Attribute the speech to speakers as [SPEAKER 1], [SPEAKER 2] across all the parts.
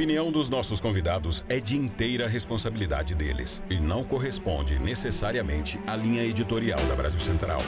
[SPEAKER 1] opinião dos nossos convidados é de inteira responsabilidade deles e não corresponde necessariamente à linha editorial da Brasil Central.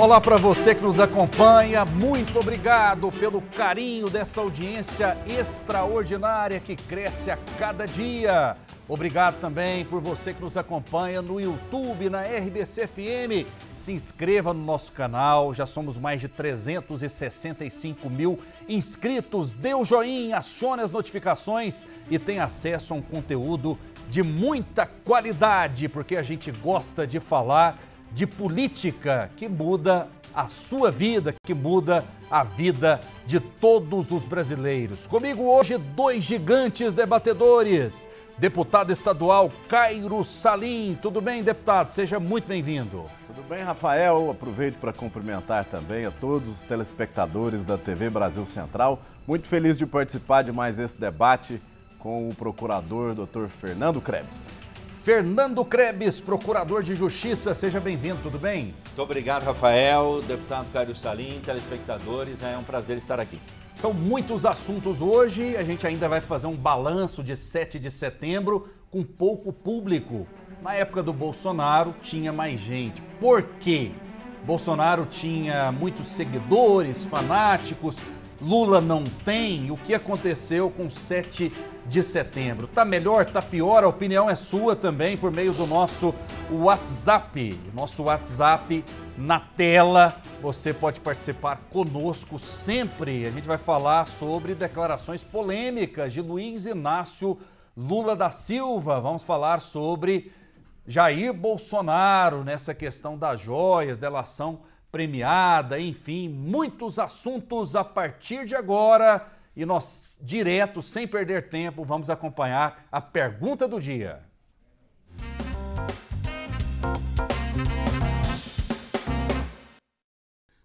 [SPEAKER 1] Olá para você que nos acompanha, muito obrigado pelo carinho dessa audiência extraordinária que cresce a cada dia. Obrigado também por você que nos acompanha no YouTube, na RBC FM. Se inscreva no nosso canal, já somos mais de 365 mil inscritos. Dê o joinha, acione as notificações e tenha acesso a um conteúdo de muita qualidade, porque a gente gosta de falar de política que muda a sua vida, que muda a vida de todos os brasileiros. Comigo hoje, dois gigantes debatedores. Deputado estadual Cairo Salim. Tudo bem, deputado? Seja muito bem-vindo.
[SPEAKER 2] Tudo bem, Rafael? Aproveito para cumprimentar também a todos os telespectadores da TV Brasil Central. Muito feliz de participar de mais esse debate com o procurador Dr. Fernando Krebs. Fernando Krebs, procurador
[SPEAKER 1] de justiça, seja bem-vindo, tudo bem?
[SPEAKER 3] Muito obrigado, Rafael, deputado Cário Salim, telespectadores, é um prazer estar aqui.
[SPEAKER 1] São muitos assuntos hoje, a gente ainda vai fazer um balanço de 7 de setembro com pouco público. Na época do Bolsonaro tinha mais gente. Por quê? Bolsonaro tinha muitos seguidores, fanáticos, Lula não tem, o que aconteceu com 7 de setembro. Tá melhor, tá pior, a opinião é sua também por meio do nosso WhatsApp. Nosso WhatsApp na tela. Você pode participar conosco sempre. A gente vai falar sobre declarações polêmicas de Luiz Inácio Lula da Silva. Vamos falar sobre Jair Bolsonaro nessa questão das joias, delação premiada, enfim, muitos assuntos a partir de agora. E nós, direto, sem perder tempo, vamos acompanhar a pergunta do dia.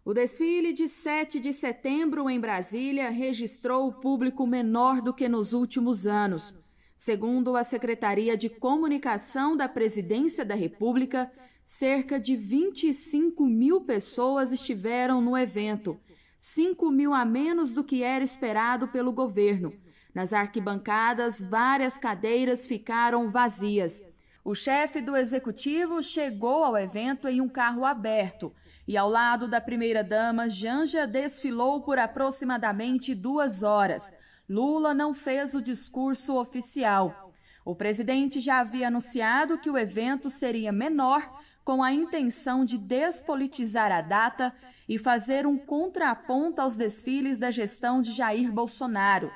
[SPEAKER 4] O
[SPEAKER 5] desfile de 7 de setembro em Brasília registrou o público menor do que nos últimos anos. Segundo a Secretaria de Comunicação da Presidência da República, cerca de 25 mil pessoas estiveram no evento, 5 mil a menos do que era esperado pelo governo. Nas arquibancadas, várias cadeiras ficaram vazias. O chefe do executivo chegou ao evento em um carro aberto e, ao lado da primeira-dama, Janja desfilou por aproximadamente duas horas. Lula não fez o discurso oficial. O presidente já havia anunciado que o evento seria menor, com a intenção de despolitizar a data e fazer um contraponto aos desfiles da gestão de Jair Bolsonaro.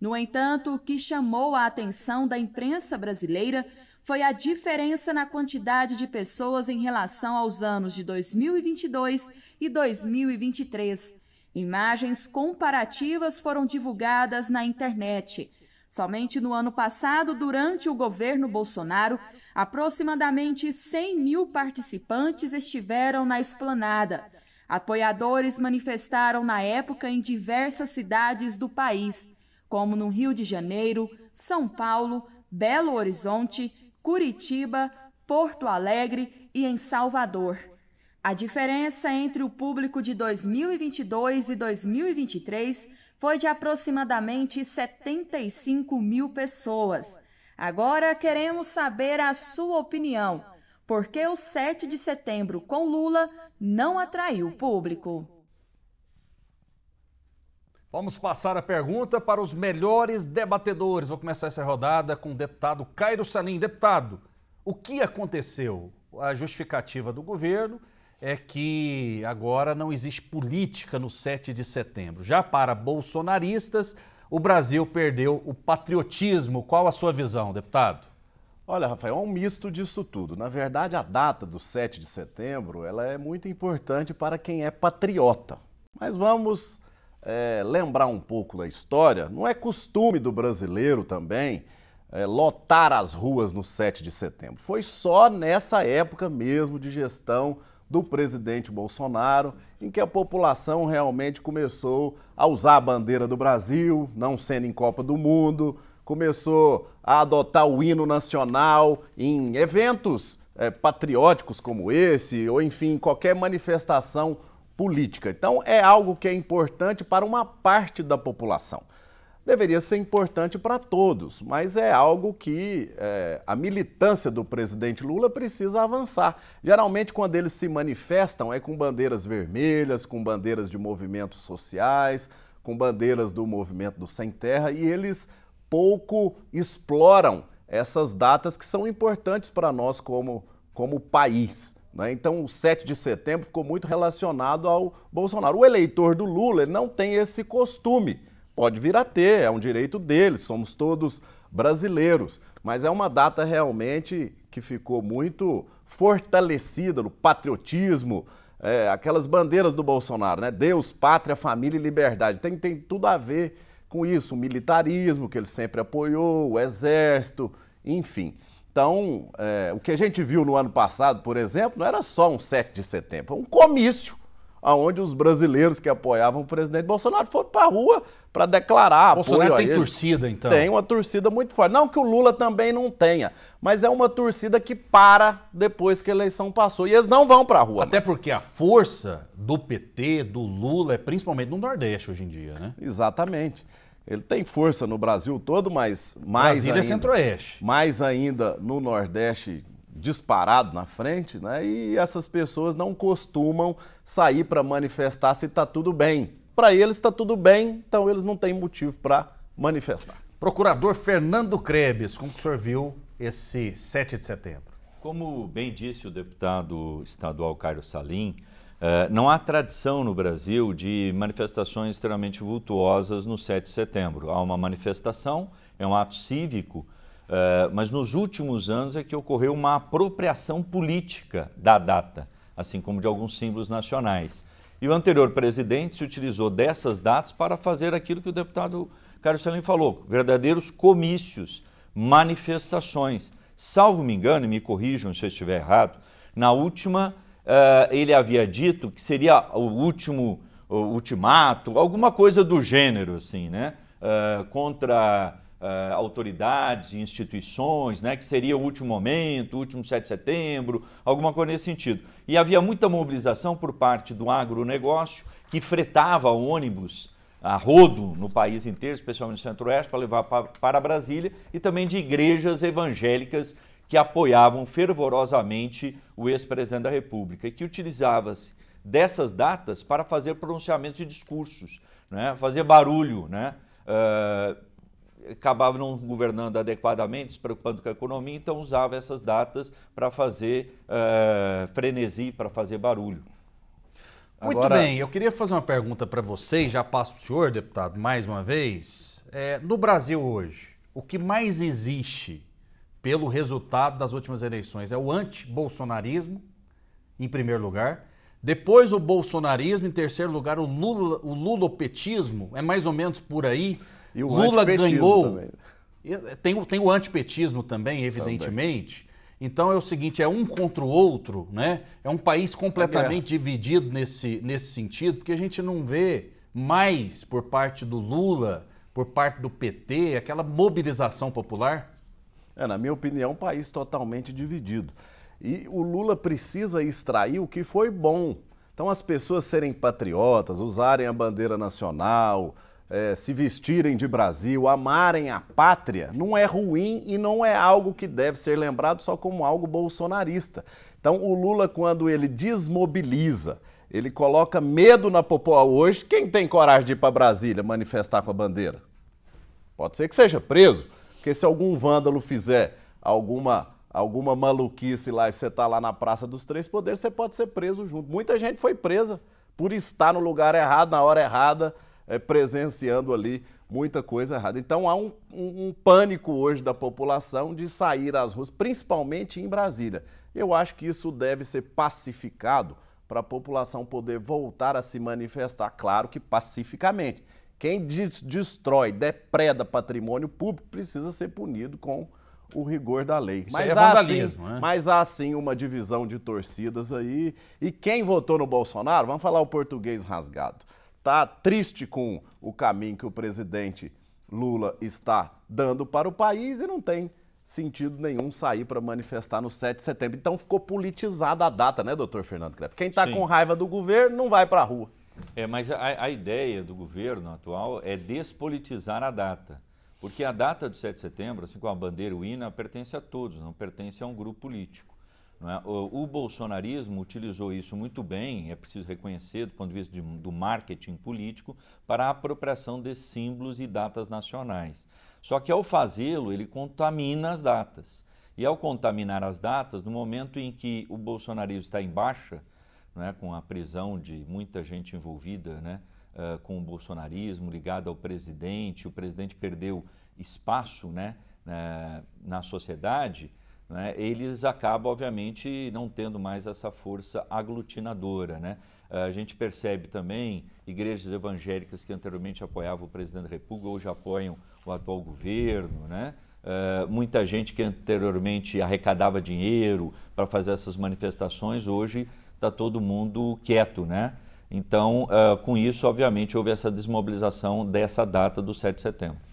[SPEAKER 5] No entanto, o que chamou a atenção da imprensa brasileira foi a diferença na quantidade de pessoas em relação aos anos de 2022 e 2023. Imagens comparativas foram divulgadas na internet. Somente no ano passado, durante o governo Bolsonaro, Aproximadamente 100 mil participantes estiveram na esplanada. Apoiadores manifestaram na época em diversas cidades do país, como no Rio de Janeiro, São Paulo, Belo Horizonte, Curitiba, Porto Alegre e em Salvador. A diferença entre o público de 2022 e 2023 foi de aproximadamente 75 mil pessoas. Agora queremos saber a sua opinião. Por que o 7 de setembro com Lula não atraiu público?
[SPEAKER 1] Vamos passar a pergunta para os melhores debatedores. Vou começar essa rodada com o deputado Cairo Salim. Deputado, o que aconteceu? A justificativa do governo é que agora não existe política no 7 de setembro. Já para bolsonaristas, o Brasil perdeu o patriotismo.
[SPEAKER 2] Qual a sua visão, deputado? Olha, Rafael, é um misto disso tudo. Na verdade, a data do 7 de setembro ela é muito importante para quem é patriota. Mas vamos é, lembrar um pouco da história. Não é costume do brasileiro também é, lotar as ruas no 7 de setembro. Foi só nessa época mesmo de gestão do presidente Bolsonaro, em que a população realmente começou a usar a bandeira do Brasil, não sendo em Copa do Mundo, começou a adotar o hino nacional em eventos é, patrióticos como esse, ou enfim, qualquer manifestação política. Então, é algo que é importante para uma parte da população deveria ser importante para todos, mas é algo que é, a militância do presidente Lula precisa avançar. Geralmente, quando eles se manifestam, é com bandeiras vermelhas, com bandeiras de movimentos sociais, com bandeiras do movimento do Sem Terra, e eles pouco exploram essas datas que são importantes para nós como, como país. Né? Então, o 7 de setembro ficou muito relacionado ao Bolsonaro. O eleitor do Lula não tem esse costume Pode vir a ter, é um direito deles, somos todos brasileiros. Mas é uma data realmente que ficou muito fortalecida no patriotismo, é, aquelas bandeiras do Bolsonaro, né? Deus, pátria, família e liberdade. Tem, tem tudo a ver com isso, o militarismo que ele sempre apoiou, o exército, enfim. Então, é, o que a gente viu no ano passado, por exemplo, não era só um 7 de setembro, um comício aonde os brasileiros que apoiavam o presidente Bolsonaro foram para a rua para declarar Bolsonaro apoio tem torcida, então? Tem uma torcida muito forte. Não que o Lula também não tenha, mas é uma torcida que para depois que a eleição passou. E eles não vão para a rua. Até mas. porque a força do PT, do Lula, é principalmente no Nordeste hoje em dia, né? Exatamente. Ele tem força no Brasil todo, mas mais Brasília é ainda, é centro-oeste. Mais ainda no Nordeste disparado na frente, né? E essas pessoas não costumam sair para manifestar se está tudo bem. Para eles está tudo bem, então eles não têm motivo para manifestar. Procurador Fernando Krebs, como que o senhor viu esse 7 de setembro?
[SPEAKER 3] Como bem disse o deputado estadual Carlos Salim, eh, não há tradição no Brasil de manifestações extremamente vultuosas no 7 de setembro. Há uma manifestação, é um ato cívico, eh, mas nos últimos anos é que ocorreu uma apropriação política da data, assim como de alguns símbolos nacionais. E o anterior presidente se utilizou dessas datas para fazer aquilo que o deputado Carlos Salim falou, verdadeiros comícios, manifestações. Salvo me engano, e me corrijam se eu estiver errado, na última uh, ele havia dito que seria o último o ultimato, alguma coisa do gênero, assim, né? Uh, contra uh, autoridades e instituições, né, que seria o último momento, o último 7 de setembro, alguma coisa nesse sentido. E havia muita mobilização por parte do agronegócio, que fretava ônibus a rodo no país inteiro, especialmente no Centro-Oeste, para levar para Brasília, e também de igrejas evangélicas que apoiavam fervorosamente o ex-presidente da República e que utilizava-se dessas datas para fazer pronunciamentos e discursos, né? fazer barulho, né? Uh, acabava não governando adequadamente, se preocupando com a economia, então usava essas datas para fazer uh, frenesi, para fazer barulho. Muito Agora... bem,
[SPEAKER 1] eu queria fazer uma pergunta para vocês, já passo para o senhor, deputado, mais uma vez.
[SPEAKER 3] É, no Brasil hoje, o que
[SPEAKER 1] mais existe pelo resultado das últimas eleições é o anti-bolsonarismo, em primeiro lugar, depois o bolsonarismo, em terceiro lugar o, Lula, o lulopetismo, é mais ou menos por aí. E o Lula ganhou. Eh, tem, tem o antipetismo também, evidentemente. Também. Então é o seguinte, é um contra o outro, né? É um país completamente dividido nesse, nesse sentido, porque a gente não vê mais por parte do Lula, por parte do PT, aquela mobilização
[SPEAKER 2] popular. É, na minha opinião, um país totalmente dividido. E o Lula precisa extrair o que foi bom. Então as pessoas serem patriotas, usarem a bandeira nacional, é, se vestirem de Brasil, amarem a pátria, não é ruim e não é algo que deve ser lembrado só como algo bolsonarista. Então, o Lula, quando ele desmobiliza, ele coloca medo na população hoje. Quem tem coragem de ir para Brasília manifestar com a bandeira? Pode ser que seja preso, porque se algum vândalo fizer alguma alguma maluquice lá e você está lá na Praça dos Três Poderes, você pode ser preso junto. Muita gente foi presa por estar no lugar errado, na hora errada, é, presenciando ali muita coisa errada. Então há um, um, um pânico hoje da população de sair às ruas, principalmente em Brasília. Eu acho que isso deve ser pacificado para a população poder voltar a se manifestar, claro que pacificamente. Quem destrói, depreda patrimônio público precisa ser punido com o rigor da lei. Isso mas, é há né? mas há sim uma divisão de torcidas aí. E quem votou no Bolsonaro, vamos falar o português rasgado está triste com o caminho que o presidente Lula está dando para o país e não tem sentido nenhum sair para manifestar no 7 de setembro. Então ficou politizada
[SPEAKER 3] a data, né, doutor Fernando Crepe? Quem está com
[SPEAKER 2] raiva do governo não vai para a rua.
[SPEAKER 3] É, mas a, a, ideia do governo atual é despolitizar a data. Porque a data do 7 de setembro, assim como a bandeira o hino, pertence a todos, não pertence a um grupo político. É? O, o, bolsonarismo utilizou isso muito bem, é preciso reconhecer, do ponto de vista de, do marketing político, para a apropriação de símbolos e datas nacionais. Só que ao fazê-lo, ele contamina as datas. E ao contaminar as datas, no momento em que o bolsonarismo está em baixa, é? com a prisão de muita gente envolvida né, uh, com o bolsonarismo, ligado ao presidente, o presidente perdeu espaço né, uh, na sociedade, né, eles acabam, obviamente, não tendo mais essa força aglutinadora. Né? A gente percebe também igrejas evangélicas que anteriormente apoiavam o presidente da República, hoje apoiam o atual governo. Né? Uh, muita gente que anteriormente arrecadava dinheiro para fazer essas manifestações, hoje está todo mundo quieto. Né? Então, uh, com isso, obviamente, houve essa desmobilização dessa data do 7 de setembro.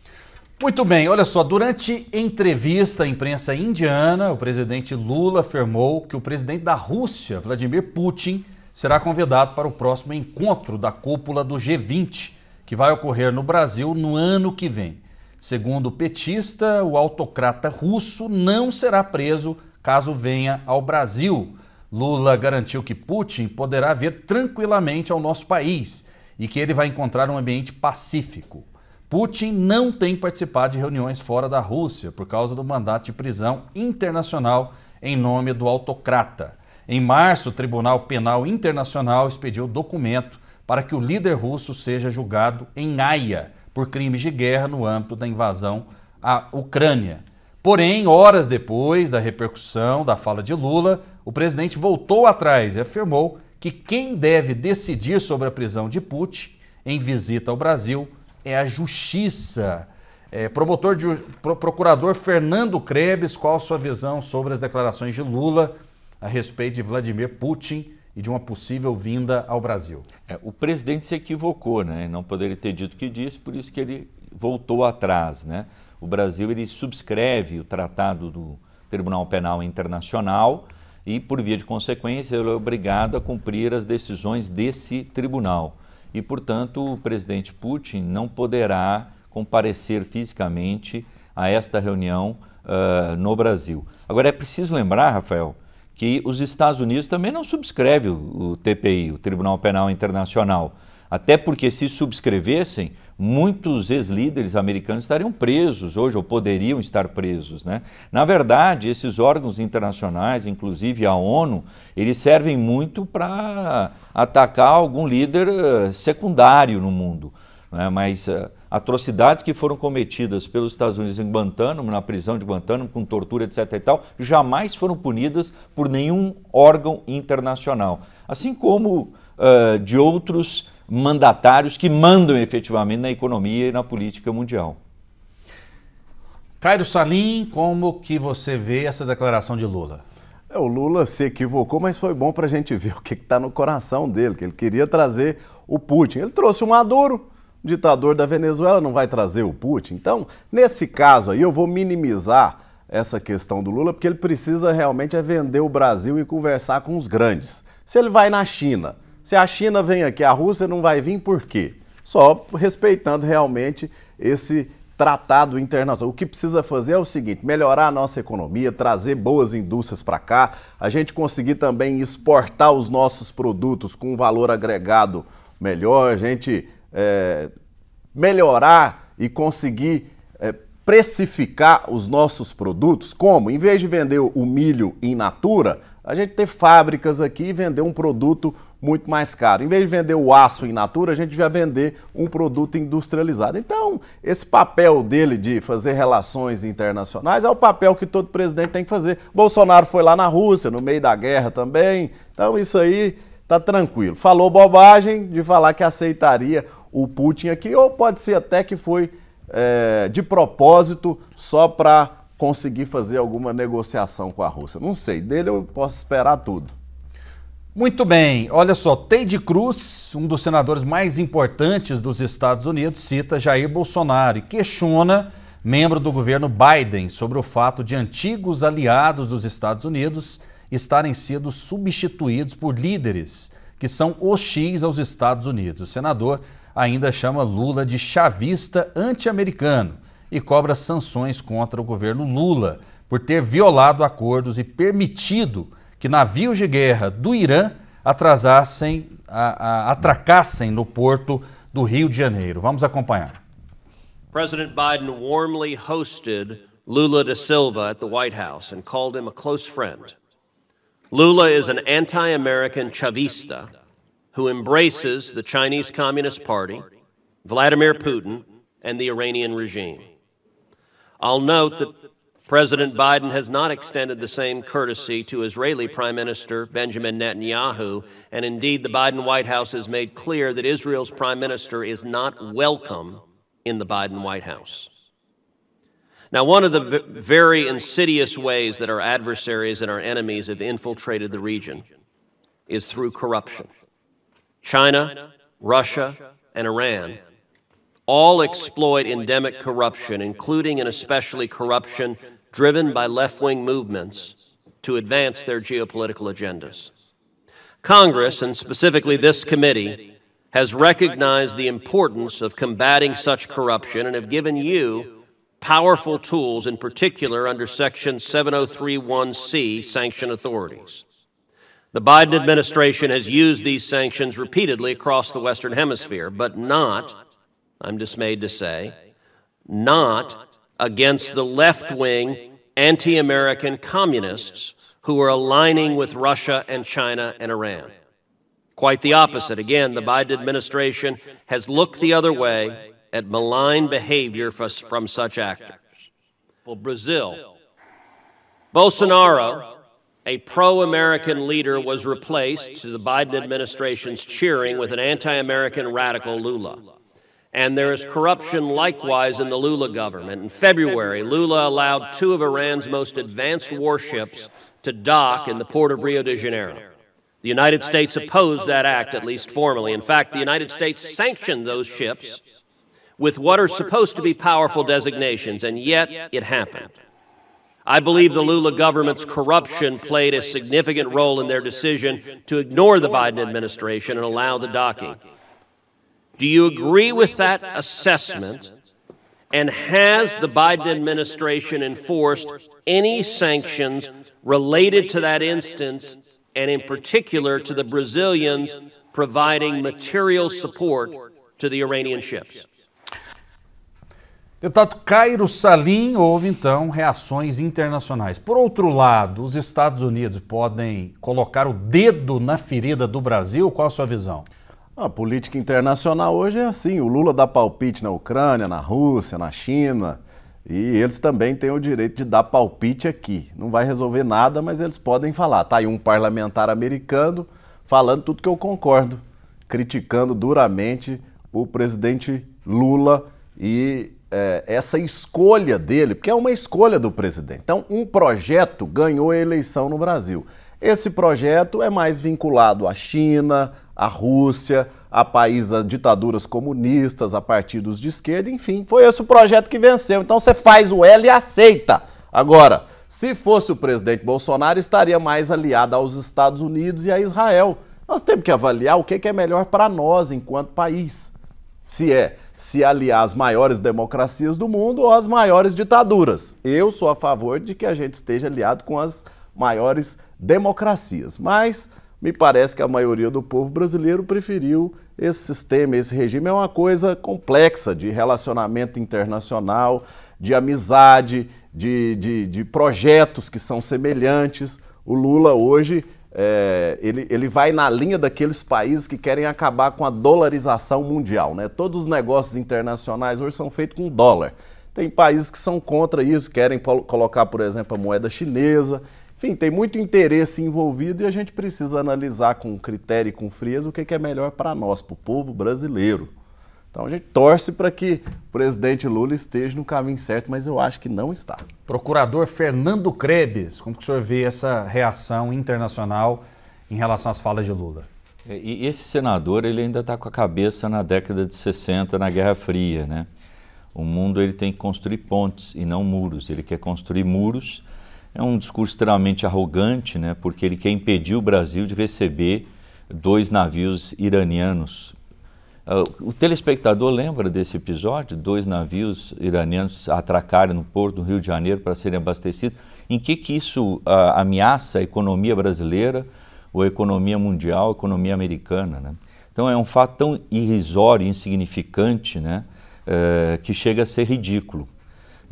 [SPEAKER 1] Muito bem, olha só, durante entrevista à imprensa indiana, o presidente Lula afirmou que o presidente da Rússia, Vladimir Putin, será convidado para o próximo encontro da cúpula do G20, que vai ocorrer no Brasil no ano que vem. Segundo o petista, o autocrata russo não será preso caso venha ao Brasil. Lula garantiu que Putin poderá vir tranquilamente ao nosso país e que ele vai encontrar um ambiente pacífico. Putin não tem participado de reuniões fora da Rússia por causa do mandato de prisão internacional em nome do autocrata. Em março, o Tribunal Penal Internacional expediu documento para que o líder russo seja julgado em Haia por crimes de guerra no âmbito da invasão à Ucrânia. Porém, horas depois da repercussão da fala de Lula, o presidente voltou atrás e afirmou que quem deve decidir sobre a prisão de Putin em visita ao Brasil é a justiça. É, promotor de, pro, procurador Fernando Krebs, qual a sua visão sobre as declarações de Lula a respeito de
[SPEAKER 3] Vladimir Putin e de uma possível vinda ao Brasil? É, o presidente se equivocou, né? Não poderia ter dito o que disse, por isso que ele voltou atrás, né? O Brasil ele subscreve o tratado do Tribunal Penal Internacional e, por via de consequência, ele é obrigado a cumprir as decisões desse tribunal e, portanto, o presidente Putin não poderá comparecer fisicamente a esta reunião uh, no Brasil. Agora, é preciso lembrar, Rafael, que os Estados Unidos também não subscreve o, o TPI, o Tribunal Penal Internacional. Até porque, se subscrevessem, muitos ex-líderes americanos estariam presos hoje, ou poderiam estar presos. Né? Na verdade, esses órgãos internacionais, inclusive a ONU, eles servem muito para atacar algum líder eh, secundário no mundo. Né? Mas eh, atrocidades que foram cometidas pelos Estados Unidos em Guantánamo, na prisão de Guantánamo, com tortura, etc. e tal, jamais foram punidas por nenhum órgão internacional. Assim como uh, de outros mandatários que mandam efetivamente na economia e na política mundial. Cairo Salim, como que você vê essa declaração de Lula? É, o Lula se equivocou,
[SPEAKER 2] mas foi bom para a gente ver o que está no coração dele, que ele queria trazer o Putin. Ele trouxe o Maduro, o ditador da Venezuela, não vai trazer o Putin. Então, nesse caso aí, eu vou minimizar essa questão do Lula, porque ele precisa realmente é vender o Brasil e conversar com os grandes. Se ele vai na China, se a China vem aqui, a Rússia não vai vir por quê? Só respeitando realmente esse tratado internacional. O que precisa fazer é o seguinte: melhorar a nossa economia, trazer boas indústrias para cá, a gente conseguir também exportar os nossos produtos com um valor agregado melhor, a gente é, melhorar e conseguir é, precificar os nossos produtos. Como? Em vez de vender o milho em natura, a gente ter fábricas aqui e vender um produto muito mais caro. Em vez de vender o aço em natura, a gente vai vender um produto industrializado. Então, esse papel dele de fazer relações internacionais é o papel que todo presidente tem que fazer. Bolsonaro foi lá na Rússia, no meio da guerra também. Então, isso aí tá tranquilo. Falou bobagem de falar que aceitaria o Putin aqui, ou pode ser até que foi é, de propósito só para conseguir fazer alguma negociação com a Rússia. Não sei, dele eu posso esperar tudo.
[SPEAKER 1] Muito bem, olha só, Teide Cruz, um dos senadores mais importantes dos Estados Unidos, cita Jair Bolsonaro e questiona membro do governo Biden sobre o fato de antigos aliados dos Estados Unidos estarem sendo substituídos por líderes que são hostis aos Estados Unidos. O senador ainda chama Lula de chavista anti-americano e cobra sanções contra o governo Lula por ter violado acordos e permitido que navios de guerra do Irã atrasassem, a, a, atracassem no porto do Rio de Janeiro. Vamos acompanhar.
[SPEAKER 4] President Biden warmly hosted Lula da Silva at the White House and called him a close friend. Lula is an anti American Chavista who embraces the Chinese Communist Party, Vladimir Putin, and the Iranian regime. I'll note that President Biden has not extended the same courtesy to Israeli Prime Minister Benjamin Netanyahu, and indeed, the Biden White House has made clear that Israel's Prime Minister is not welcome in the Biden White House. Now, one of the very insidious ways that our adversaries and our enemies have infiltrated the region is through corruption. China, Russia, and Iran all exploit endemic corruption, including and especially corruption driven by left wing movements to advance their geopolitical agendas. Congress, and specifically this committee, has recognized the importance of combating such corruption and have given you powerful tools, in particular under Section 7031C sanction authorities. The Biden administration has used these sanctions repeatedly across the Western Hemisphere, but not, I'm dismayed to say, not against the left wing, anti American communists who are aligning with Russia and China and Iran. Quite the opposite. Again, the Biden administration has looked the other way at malign behavior from such actors. Well, Brazil. Bolsonaro, a pro American leader, was replaced to the Biden administration's cheering with an anti American radical Lula. And there is corruption likewise in the Lula government. In February, Lula allowed two of Iran's most advanced warships to dock in the port of Rio de Janeiro. The United States opposed that act, at least formally. In fact, the United States sanctioned those ships with what are supposed to be powerful designations, and yet it happened. I believe the Lula government's corruption played a significant role in their decision to ignore the Biden administration and allow the docking. Do you agree with that assessment? And has the Biden administration enforced any sanctions related to that instance, and in particular to the Brazilians providing material support to the Iranian ships?
[SPEAKER 1] Deputado Cairo Salim, houve então reações internacionais. Por outro lado, os Estados Unidos podem colocar o dedo na ferida do Brasil? Qual a sua visão?
[SPEAKER 2] A política internacional hoje é assim: o Lula dá palpite na Ucrânia, na Rússia, na China. E eles também têm o direito de dar palpite aqui. Não vai resolver nada, mas eles podem falar. Tá aí um parlamentar americano falando tudo que eu concordo, criticando duramente o presidente Lula e é, essa escolha dele, porque é uma escolha do presidente. Então, um projeto ganhou a eleição no Brasil. Esse projeto é mais vinculado à China, a Rússia, a países, a ditaduras comunistas, a partidos de esquerda, enfim, foi esse o projeto que venceu. Então você faz o L e aceita. Agora, se fosse o presidente Bolsonaro, estaria mais aliado aos Estados Unidos e a Israel. Nós temos que avaliar o que é melhor para nós enquanto país. Se é se aliar às maiores democracias do mundo ou às maiores ditaduras. Eu sou a favor de que a gente esteja aliado com as maiores democracias. Mas me parece que a maioria do povo brasileiro preferiu esse sistema, esse regime. É uma coisa complexa de relacionamento internacional, de amizade, de, de, de projetos que são semelhantes. O Lula hoje é, ele, ele vai na linha daqueles países que querem acabar com a dolarização mundial. Né? Todos os negócios internacionais hoje são feitos com dólar. Tem países que são contra isso, querem colocar, por exemplo, a moeda chinesa enfim, tem muito interesse envolvido e a gente precisa analisar com critério e com frieza o que é melhor para nós, para o povo brasileiro. Então a gente torce para que o presidente Lula esteja no caminho certo, mas eu acho que não está.
[SPEAKER 1] Procurador Fernando Krebs, como que o senhor vê essa reação internacional em relação às falas de Lula?
[SPEAKER 3] É, e esse senador ele ainda está com a cabeça na década de 60, na Guerra Fria, né? O mundo ele tem que construir pontes e não muros. Ele quer construir muros é um discurso extremamente arrogante, né, porque ele quer impedir o Brasil de receber dois navios iranianos. Ah, o telespectador lembra desse episódio? Dois navios iranianos atracarem no porto do Rio de Janeiro para serem abastecidos. Em que, que isso ah, ameaça a economia brasileira, ou a economia mundial, a economia americana? Né? Então é um fato tão irrisório, insignificante, né, eh, que chega a ser ridículo.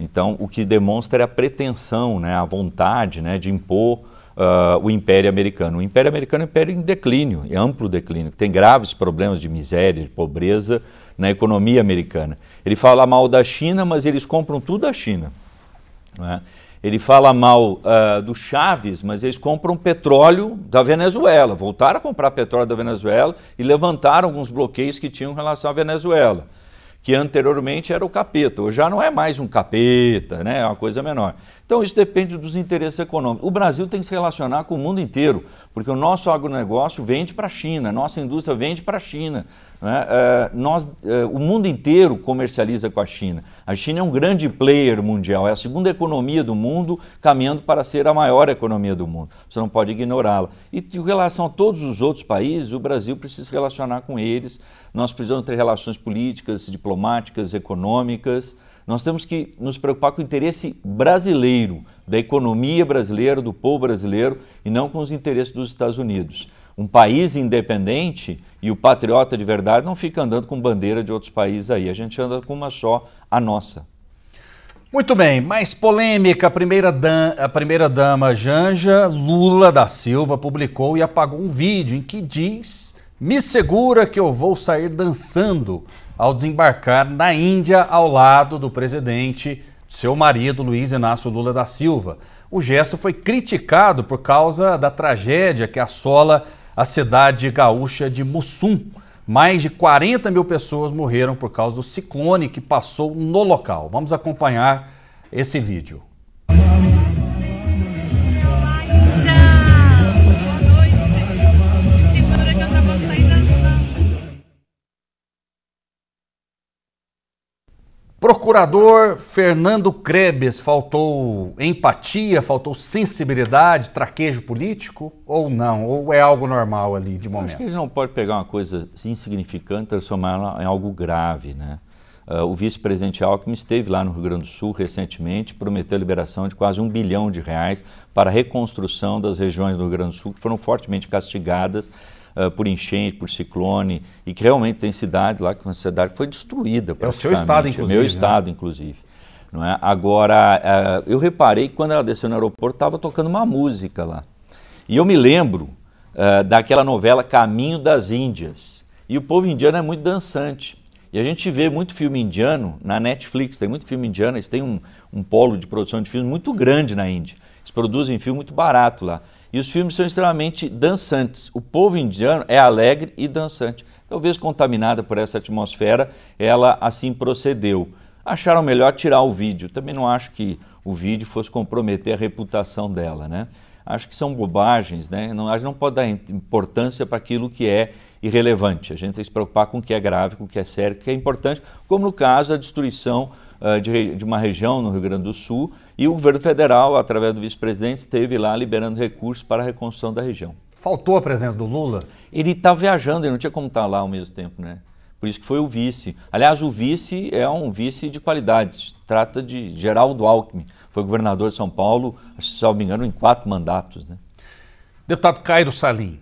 [SPEAKER 3] Então, o que demonstra é a pretensão, né, a vontade né, de impor uh, o Império Americano. O Império Americano é um império em declínio, em é amplo declínio, que tem graves problemas de miséria, de pobreza na economia americana. Ele fala mal da China, mas eles compram tudo da China. Né? Ele fala mal uh, do Chaves, mas eles compram petróleo da Venezuela. Voltaram a comprar petróleo da Venezuela e levantaram alguns bloqueios que tinham em relação à Venezuela que anteriormente era o capeta, hoje já não é mais um capeta, né? é uma coisa menor. Então isso depende dos interesses econômicos. O Brasil tem que se relacionar com o mundo inteiro, porque o nosso agronegócio vende para a China, nossa indústria vende para a China. Né? É, nós, é, o mundo inteiro comercializa com a China. A China é um grande player mundial, é a segunda economia do mundo, caminhando para ser a maior economia do mundo. Você não pode ignorá-la. E em relação a todos os outros países, o Brasil precisa se relacionar com eles. Nós precisamos ter relações políticas, diplomáticas, diplomáticas, econômicas. Nós temos que nos preocupar com o interesse brasileiro, da economia brasileira, do povo brasileiro, e não com os interesses dos Estados Unidos. Um país independente e o patriota de verdade não fica andando com bandeira de outros países aí. A gente anda com uma só, a nossa.
[SPEAKER 1] Muito bem, mais polêmica. A primeira, a primeira dama Janja Lula da Silva publicou e apagou um vídeo em que diz: Me segura que eu vou sair dançando ao desembarcar na Índia ao lado do presidente, seu marido Luiz Inácio Lula da Silva. O gesto foi criticado por causa da tragédia que assola a cidade gaúcha de Mussum. Mais de 40 mil pessoas morreram por causa do ciclone que passou no local. Vamos acompanhar esse vídeo. Procurador Fernando Krebs, faltou empatia, faltou sensibilidade, traquejo político
[SPEAKER 3] ou não? Ou é algo normal ali de momento? Eu acho que a gente não pode pegar uma coisa insignificante e transformá-la em algo grave, né? Uh, o vice-presidente Alckmin esteve lá no Rio Grande do Sul recentemente, prometeu a liberação de quase um bilhão de reais para a reconstrução das regiões do Rio Grande do Sul que foram fortemente castigadas uh, por enchente, por ciclone, e que realmente tem cidade lá, que é uma cidade que foi destruída. É o seu estado, inclusive. É meu né? estado, né? inclusive. Não é? Agora, uh, eu reparei que quando ela desceu no aeroporto, estava tocando uma música lá. E eu me lembro uh, daquela novela Caminho das Índias. E o povo indiano é muito dançante. E a gente vê muito filme indiano na Netflix, tem muito filme indiano, eles têm um, um polo de produção de filmes muito grande na Índia. Eles produzem filme muito barato lá. E os filmes são extremamente dançantes. O povo indiano é alegre e dançante. Talvez contaminada por essa atmosfera, ela assim procedeu. Acharam melhor tirar o vídeo. Também não acho que o vídeo fosse comprometer a reputação dela, né? Acho que são bobagens, né? Não, a gente não pode dar importância para aquilo que é irrelevante. A gente tem que se preocupar com o que é grave, com o que é sério, com o que é importante, como no caso a destruição eh, de, de, uma região no Rio Grande do Sul e o governo federal, através do vice-presidente, esteve lá liberando recursos para a reconstrução da região. Faltou a presença do Lula? Ele estava tá viajando, ele não tinha como estar tá lá ao mesmo tempo, né? Por isso que foi o vice. Aliás, o vice é um vice de qualidade. Se trata de Geraldo Alckmin. Foi governador de São Paulo, se não me engano, em quatro mandatos. Né? Deputado Cairo Salim.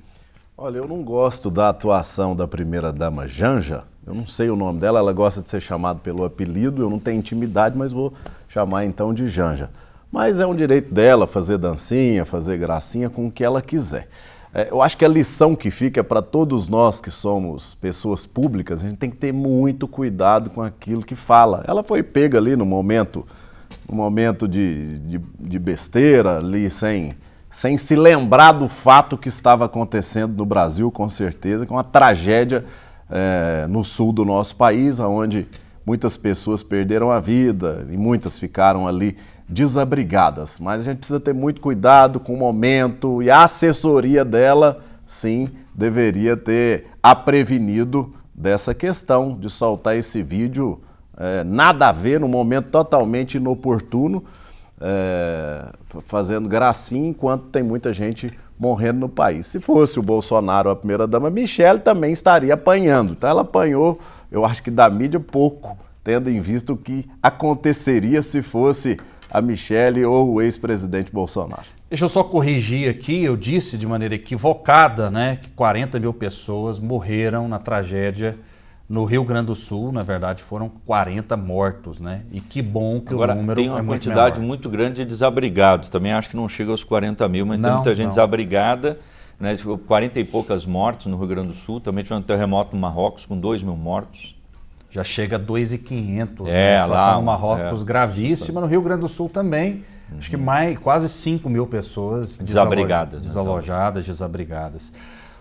[SPEAKER 2] Olha, eu não gosto da atuação da primeira-dama Janja, eu não sei o nome dela, ela gosta de ser chamada pelo apelido, eu não tenho intimidade, mas vou chamar então de Janja. Mas é um direito dela fazer dancinha, fazer gracinha com o que ela quiser. É, eu acho que a lição que fica para todos nós que somos pessoas públicas, a gente tem que ter muito cuidado com aquilo que fala. Ela foi pega ali no momento, no momento de, de, de besteira, ali sem, sem se lembrar do fato que estava acontecendo no Brasil, com certeza, com é uma tragédia é, no sul do nosso país, onde muitas pessoas perderam a vida e muitas ficaram ali desabrigadas. Mas a gente precisa ter muito cuidado com o momento e a assessoria dela, sim, deveria ter a prevenido dessa questão de soltar esse vídeo é, nada a ver, num momento totalmente inoportuno, é, fazendo gracinha, enquanto tem muita gente morrendo no país. Se fosse o Bolsonaro a primeira-dama, Michelle também estaria apanhando. Então ela apanhou, eu acho que da mídia pouco, tendo em vista o que aconteceria se fosse a Michelle ou o ex-presidente Bolsonaro.
[SPEAKER 1] Deixa eu só corrigir aqui, eu disse de maneira equivocada, né, que 40 mil pessoas morreram na tragédia no Rio Grande do Sul, na verdade, foram 40 mortos, né? E que bom que Agora, o número tem uma é quantidade
[SPEAKER 3] muito, muito, grande de desabrigados. Também acho que não chega aos 40 mil, mas não, tem muita gente não. desabrigada. Né? 40 tipo, e poucas mortes no Rio Grande do Sul. Também tivemos um terremoto no Marrocos com 2 mil mortos já chega a 2,500. É, né? A situação lá, no Marrocos é. gravíssima,
[SPEAKER 1] no Rio Grande do Sul também. Uhum. Acho que uhum. mais, quase 5 mil pessoas desabrigadas, né? desalojadas, né? desabrigadas.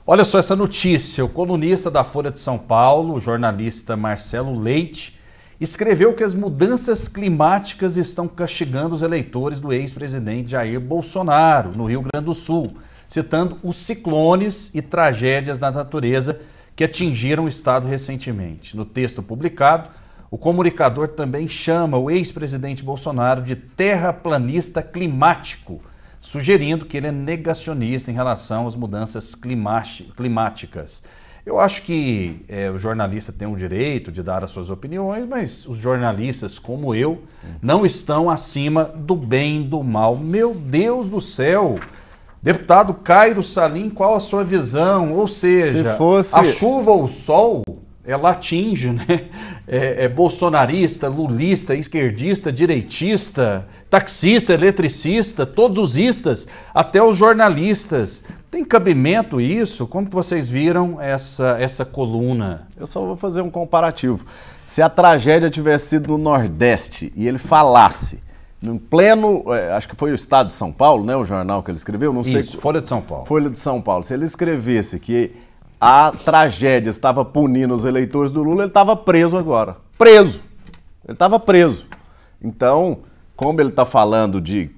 [SPEAKER 1] Olha só essa notícia: o colunista da Folha de São Paulo, o jornalista Marcelo Leite, escreveu que as mudanças climáticas estão castigando os eleitores do ex-presidente Jair Bolsonaro, no Rio Grande do Sul, citando os ciclones e tragédias da natureza que atingiram o estado recentemente. No texto publicado, o comunicador também chama o ex-presidente Bolsonaro de terraplanista climático sugerindo que ele é negacionista em relação às mudanças climáticas. Eu acho que é, o jornalista tem o direito de dar as suas opiniões, mas os jornalistas, como eu, não estão acima do bem e do mal. Meu Deus do céu! Deputado Cairo Salim, qual a sua visão? Ou seja, Se fosse... a chuva ou o sol ela é atinge, né? É, é, bolsonarista, lulista, esquerdista, direitista, taxista, eletricista, todos os istas, até os jornalistas. Tem cabimento isso?
[SPEAKER 2] Como que vocês viram essa, essa coluna? Eu só vou fazer um comparativo. Se a tragédia tivesse sido no Nordeste e ele falasse no pleno, é, acho que foi o Estado de São Paulo, né? O jornal que ele escreveu, não sei. Folha de São Paulo. Folha de São Paulo. Se ele escrevesse que a tragédia estava punindo os eleitores do Lula, ele estava preso agora. Preso! Ele estava preso. Então, como ele está falando de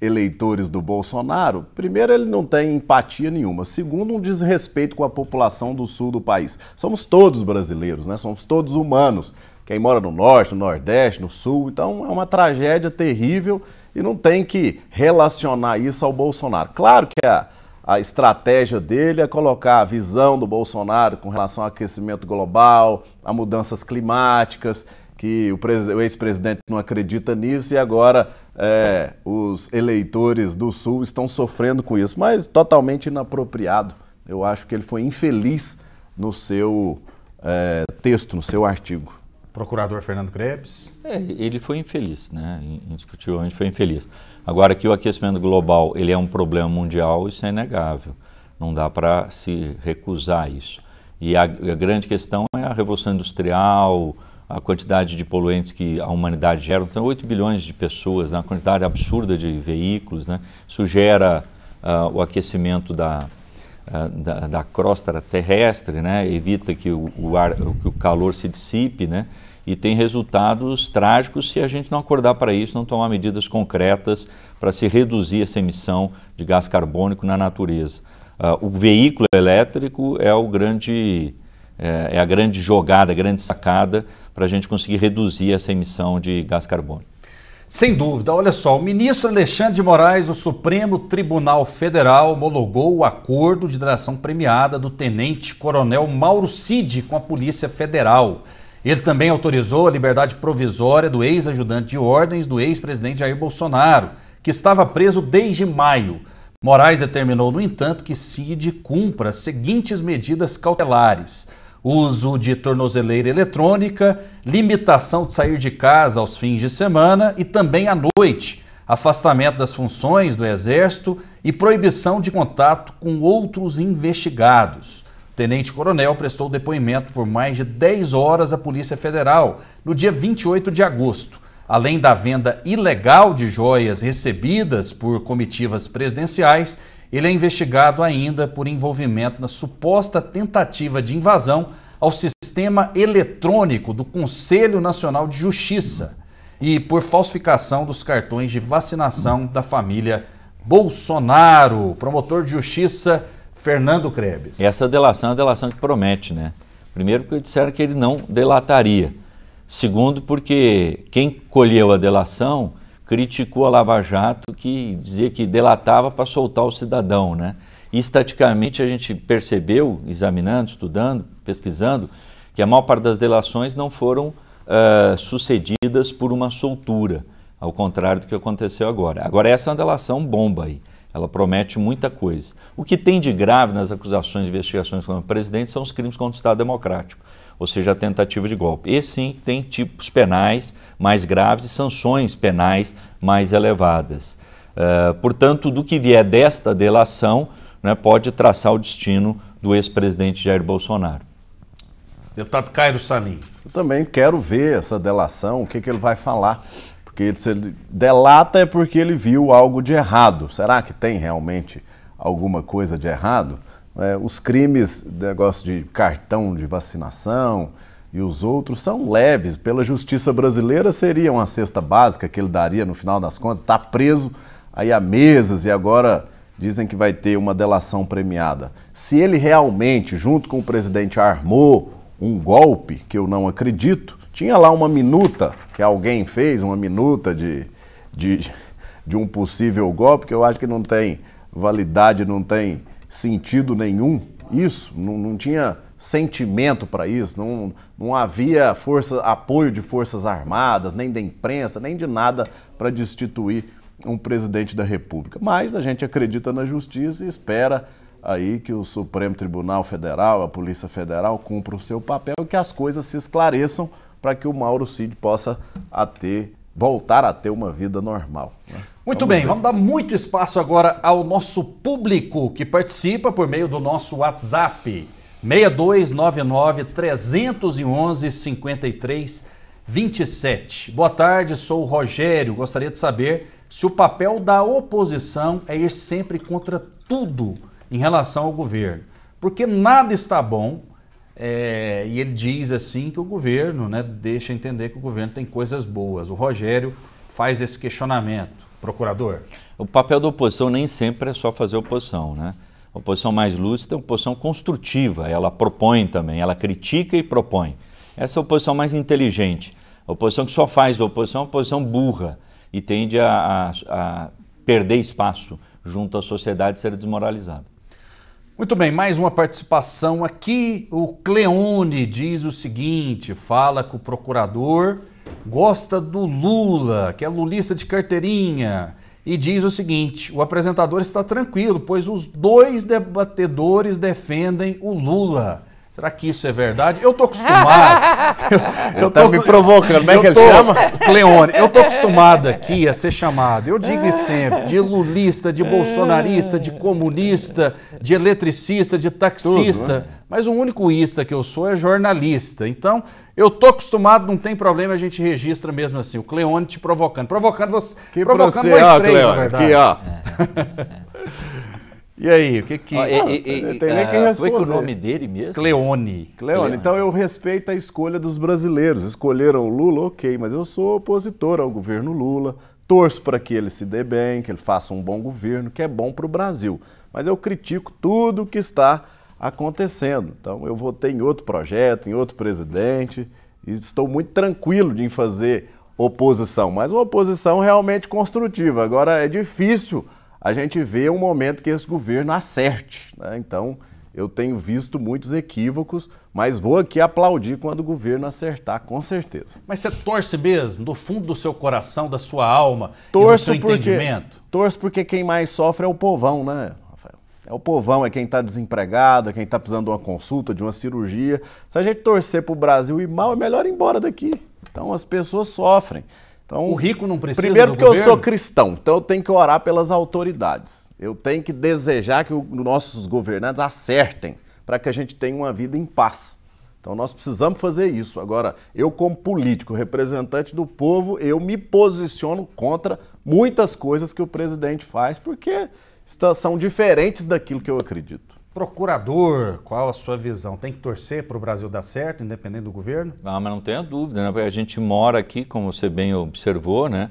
[SPEAKER 2] eleitores do Bolsonaro, primeiro, ele não tem empatia nenhuma. Segundo, um desrespeito com a população do sul do país. Somos todos brasileiros, né? Somos todos humanos. Quem mora no norte, no nordeste, no sul. Então, é uma tragédia terrível e não tem que relacionar isso ao Bolsonaro. Claro que a a estratégia dele é colocar a visão do Bolsonaro com relação ao aquecimento global, a mudanças climáticas, que o, ex-presidente não acredita nisso e agora é, os eleitores do Sul estão sofrendo com isso, mas totalmente inapropriado. Eu acho que ele foi infeliz no seu é, texto, no seu artigo.
[SPEAKER 3] Procurador Fernando Krebs? É, ele foi infeliz, né? Indiscutivelmente foi infeliz. Agora que o aquecimento global ele é um problema mundial, isso é inegável. Não dá para se recusar isso. E a, a, grande questão é a revolução industrial, a quantidade de poluentes que a humanidade gera. São 8 bilhões de pessoas, né? uma quantidade absurda de veículos. Né? Isso gera uh, o aquecimento da, uh, da, da crosta terrestre, né? evita que o, o, ar, que o calor se dissipe. Né? e tem resultados trágicos se a gente não acordar para isso, não tomar medidas concretas para se reduzir essa emissão de gás carbônico na natureza. Uh, o veículo elétrico é o grande é, é, a grande jogada, a grande sacada para a gente conseguir reduzir essa emissão de gás carbônico.
[SPEAKER 1] Sem dúvida, olha só, o ministro Alexandre de Moraes, o Supremo Tribunal Federal, homologou o acordo de delação premiada do tenente-coronel Mauro Cid com a Polícia Federal. Ele também autorizou a liberdade provisória do ex-ajudante de ordens do ex-presidente Jair Bolsonaro, que estava preso desde maio. Moraes determinou, no entanto, que Cid cumpra as seguintes medidas cautelares: uso de tornozeleira eletrônica, limitação de sair de casa aos fins de semana e também à noite, afastamento das funções do Exército e proibição de contato com outros investigados. Tenente Coronel prestou depoimento por mais de 10 horas à Polícia Federal no dia 28 de agosto. Além da venda ilegal de joias recebidas por comitivas presidenciais, ele é investigado ainda por envolvimento na suposta tentativa de invasão ao sistema eletrônico do Conselho Nacional de Justiça e por falsificação dos cartões de vacinação da família Bolsonaro. promotor de justiça Fernando Krebs.
[SPEAKER 3] Essa delação é uma delação que promete, né? Primeiro, porque disseram que ele não delataria. Segundo, porque quem colheu a delação criticou a Lava Jato, que dizia que delatava para soltar o cidadão, né? E, estaticamente a gente percebeu, examinando, estudando, pesquisando, que a maior parte das delações não foram uh, sucedidas por uma soltura, ao contrário do que aconteceu agora. Agora, essa é uma delação bomba aí. Ela promete muita coisa. O que tem de grave nas acusações e investigações contra o presidente são os crimes contra o Estado Democrático, ou seja, a tentativa de golpe. Esse sim tem tipos penais mais graves e sanções penais mais elevadas. Uh, portanto, do que vier desta delação né, pode traçar o destino do ex-presidente Jair Bolsonaro.
[SPEAKER 1] Deputado Cairo Salim.
[SPEAKER 2] Eu também quero ver essa delação, o que, que ele vai falar porque se ele delata é porque ele viu algo de errado. Será que tem realmente alguma coisa de errado? É, os crimes, negócio de cartão de vacinação e os outros são leves. Pela justiça brasileira seria uma cesta básica que ele daria no final das contas. Está preso aí há meses e agora dizem que vai ter uma delação premiada. Se ele realmente, junto com o presidente, armou um golpe, que eu não acredito, tinha lá uma minuta que alguém fez, uma minuta de, de, de um possível golpe, que eu acho que não tem validade, não tem sentido nenhum isso, não, não tinha sentimento para isso, não, não havia força, apoio de forças armadas, nem da imprensa, nem de nada para destituir um presidente da República. Mas a gente acredita na justiça e espera aí que o Supremo Tribunal Federal, a Polícia Federal cumpra o seu papel e que as coisas se esclareçam para que o Mauro Cid possa a ter, voltar a ter uma vida normal. Né? Muito vamos bem,
[SPEAKER 1] ver. vamos dar muito espaço agora ao nosso público que participa por meio do nosso WhatsApp. 6299 311 53 27. Boa tarde, sou o Rogério. Gostaria de saber se o papel da oposição é ir sempre contra tudo em relação ao governo. Porque nada está bom, é, e ele diz assim que o governo, né, deixa entender que o governo tem coisas boas. O Rogério faz esse questionamento. Procurador?
[SPEAKER 3] O papel da oposição nem sempre é só fazer oposição, né? A oposição mais lúcida é oposição construtiva, ela propõe também, ela critica e propõe. Essa é a oposição mais inteligente. A oposição que só faz oposição é a oposição burra e tende a, a, a perder espaço junto à sociedade e ser é desmoralizada.
[SPEAKER 1] Muito bem, mais uma participação aqui. O Cleone diz o seguinte: fala que o procurador gosta do Lula, que é lulista de carteirinha, e diz o seguinte: o apresentador está tranquilo, pois os dois debatedores defendem o Lula. Será que isso é verdade? Eu tô acostumado. eu, eu tá tô, me provocando. Como é que ele chama? Cleone. Eu tô acostumado aqui a ser chamado. Eu digo isso sempre: de lulista, de bolsonarista, de comunista, de eletricista, de taxista. Tudo, né? mas o único ista que eu sou é jornalista. Então, eu tô acostumado, não tem problema, a gente registra mesmo assim. O Cleone te provocando. Provocando você. Que provocando você, três, Cleone, na
[SPEAKER 2] verdade. Aqui, ó. E aí, o que que... Ah, e, e, tem nem é, quem responder. Foi é que é o nome dele mesmo? Cleone. Cleone. Cleone. Então eu respeito a escolha dos brasileiros. Escolheram o Lula, ok, mas eu sou opositor ao governo Lula. Torço para que ele se dê bem, que ele faça um bom governo, que é bom para o Brasil. Mas eu critico tudo o que está acontecendo. Então eu votei em outro projeto, em outro presidente, e estou muito tranquilo de fazer oposição, mas uma oposição realmente construtiva. Agora é difícil a gente vê um momento que esse governo acerte. Né? Então, eu tenho visto muitos equívocos, mas vou aqui aplaudir quando o governo acertar, com certeza.
[SPEAKER 1] Mas você torce mesmo, do fundo do seu coração, da sua alma, torço do seu porque, entendimento?
[SPEAKER 2] Torço porque quem mais sofre é o povão, né, Rafael? É o povão, é quem está desempregado, é quem está precisando de uma consulta, de uma cirurgia. Se a gente torcer para o Brasil ir mal, é melhor ir embora daqui. Então as pessoas sofrem. Então, o rico não precisa Primeiro porque eu sou cristão, então eu tenho que orar pelas autoridades. Eu tenho que desejar que os nossos governantes acertem para que a gente tenha uma vida em paz. Então nós precisamos fazer isso. Agora, eu como político, representante do povo, eu me posiciono contra muitas coisas que o presidente faz, porque são diferentes daquilo que eu acredito procurador,
[SPEAKER 1] qual a sua visão? Tem que torcer para o Brasil dar certo, independente do governo?
[SPEAKER 3] Ah, mas não tenha dúvida, né? a gente mora aqui, como você bem observou, né?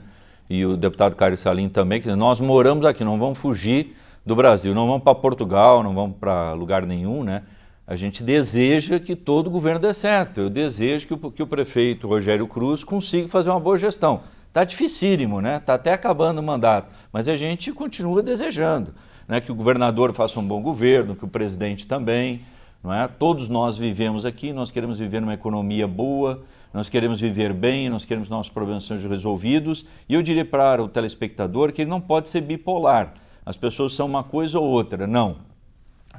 [SPEAKER 3] E o deputado Carlos Salim também, que nós moramos aqui, não vamos fugir do Brasil, não vamos para Portugal, não vamos para lugar nenhum, né? A gente deseja que todo governo dê certo. Eu desejo que o, que o prefeito Rogério Cruz consiga fazer uma boa gestão. Está dificílimo, né? Está até acabando o mandato, mas a gente continua desejando né, que o governador faça um bom governo, que o presidente também. Não é? Todos nós vivemos aqui, nós queremos viver numa economia boa, nós queremos viver bem, nós queremos que nossos problemas sejam resolvidos. E eu diria para o telespectador que ele não pode ser bipolar. As pessoas são uma coisa ou outra. Não.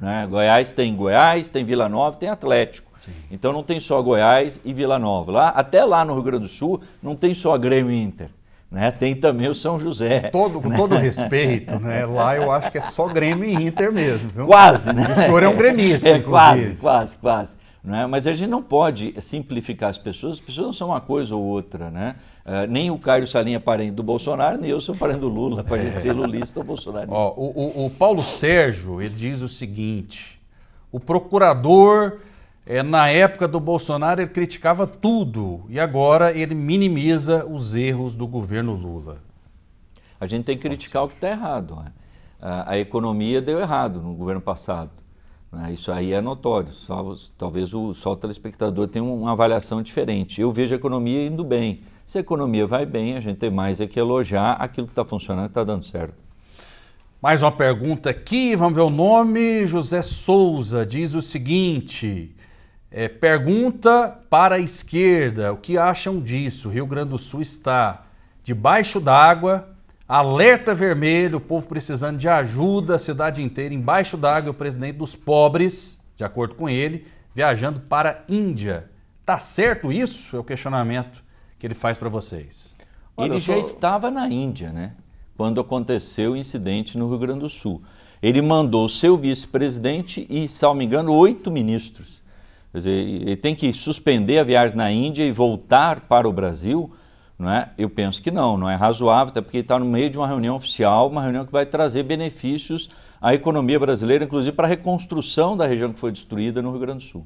[SPEAKER 3] É? Goiás tem Goiás, tem Vila Nova, tem Atlético. Sim. Então não tem só Goiás e Vila Nova. Lá, até lá no Rio Grande do Sul não tem só Grêmio Inter. Né? Tem também o São José. Com todo, com todo né? respeito, né? lá
[SPEAKER 1] eu acho que é só Grêmio e Inter mesmo. Viu? Quase, né? O senhor é um gremista, é, Quase,
[SPEAKER 3] quase, quase. Né? Mas a gente não pode simplificar as pessoas, as pessoas não são uma coisa ou outra. Né? Uh, nem o Caio Salinha é parente do Bolsonaro, nem eu sou parente do Lula, para a gente ser lulista ou bolsonarista. Ó,
[SPEAKER 1] o, o, o Paulo Sérgio ele diz o seguinte: o procurador é, na época do Bolsonaro, ele criticava tudo e agora ele minimiza os erros do governo
[SPEAKER 3] Lula. A gente tem que criticar o que está errado. Né? A, a, economia deu errado no governo passado. Né? Isso aí é notório. Só, talvez o, só o telespectador tenha uma avaliação diferente. Eu vejo a economia indo bem. Se a economia vai bem, a gente tem mais é que elogiar aquilo que está funcionando e está dando certo. Mais uma pergunta aqui, vamos ver o nome. José Souza diz
[SPEAKER 1] o seguinte: é, pergunta para a esquerda: o que acham disso? Rio Grande do Sul está debaixo d'água, alerta vermelho, o povo precisando de ajuda, a cidade inteira embaixo d'água. O presidente dos pobres, de acordo com ele, viajando para a Índia. Tá certo isso? É o questionamento que ele faz para vocês. Olha, ele já sou... estava
[SPEAKER 3] na Índia, né? Quando aconteceu o incidente no Rio Grande do Sul. Ele mandou seu vice-presidente e, salve-me, engano, oito ministros Quer dizer, ele tem que suspender a viagem na Índia e voltar para o Brasil? Não é? Eu penso que não, não é razoável, até porque ele está no meio de uma reunião oficial, uma reunião que vai trazer benefícios à economia brasileira, inclusive para a reconstrução da região que foi destruída no Rio Grande do Sul.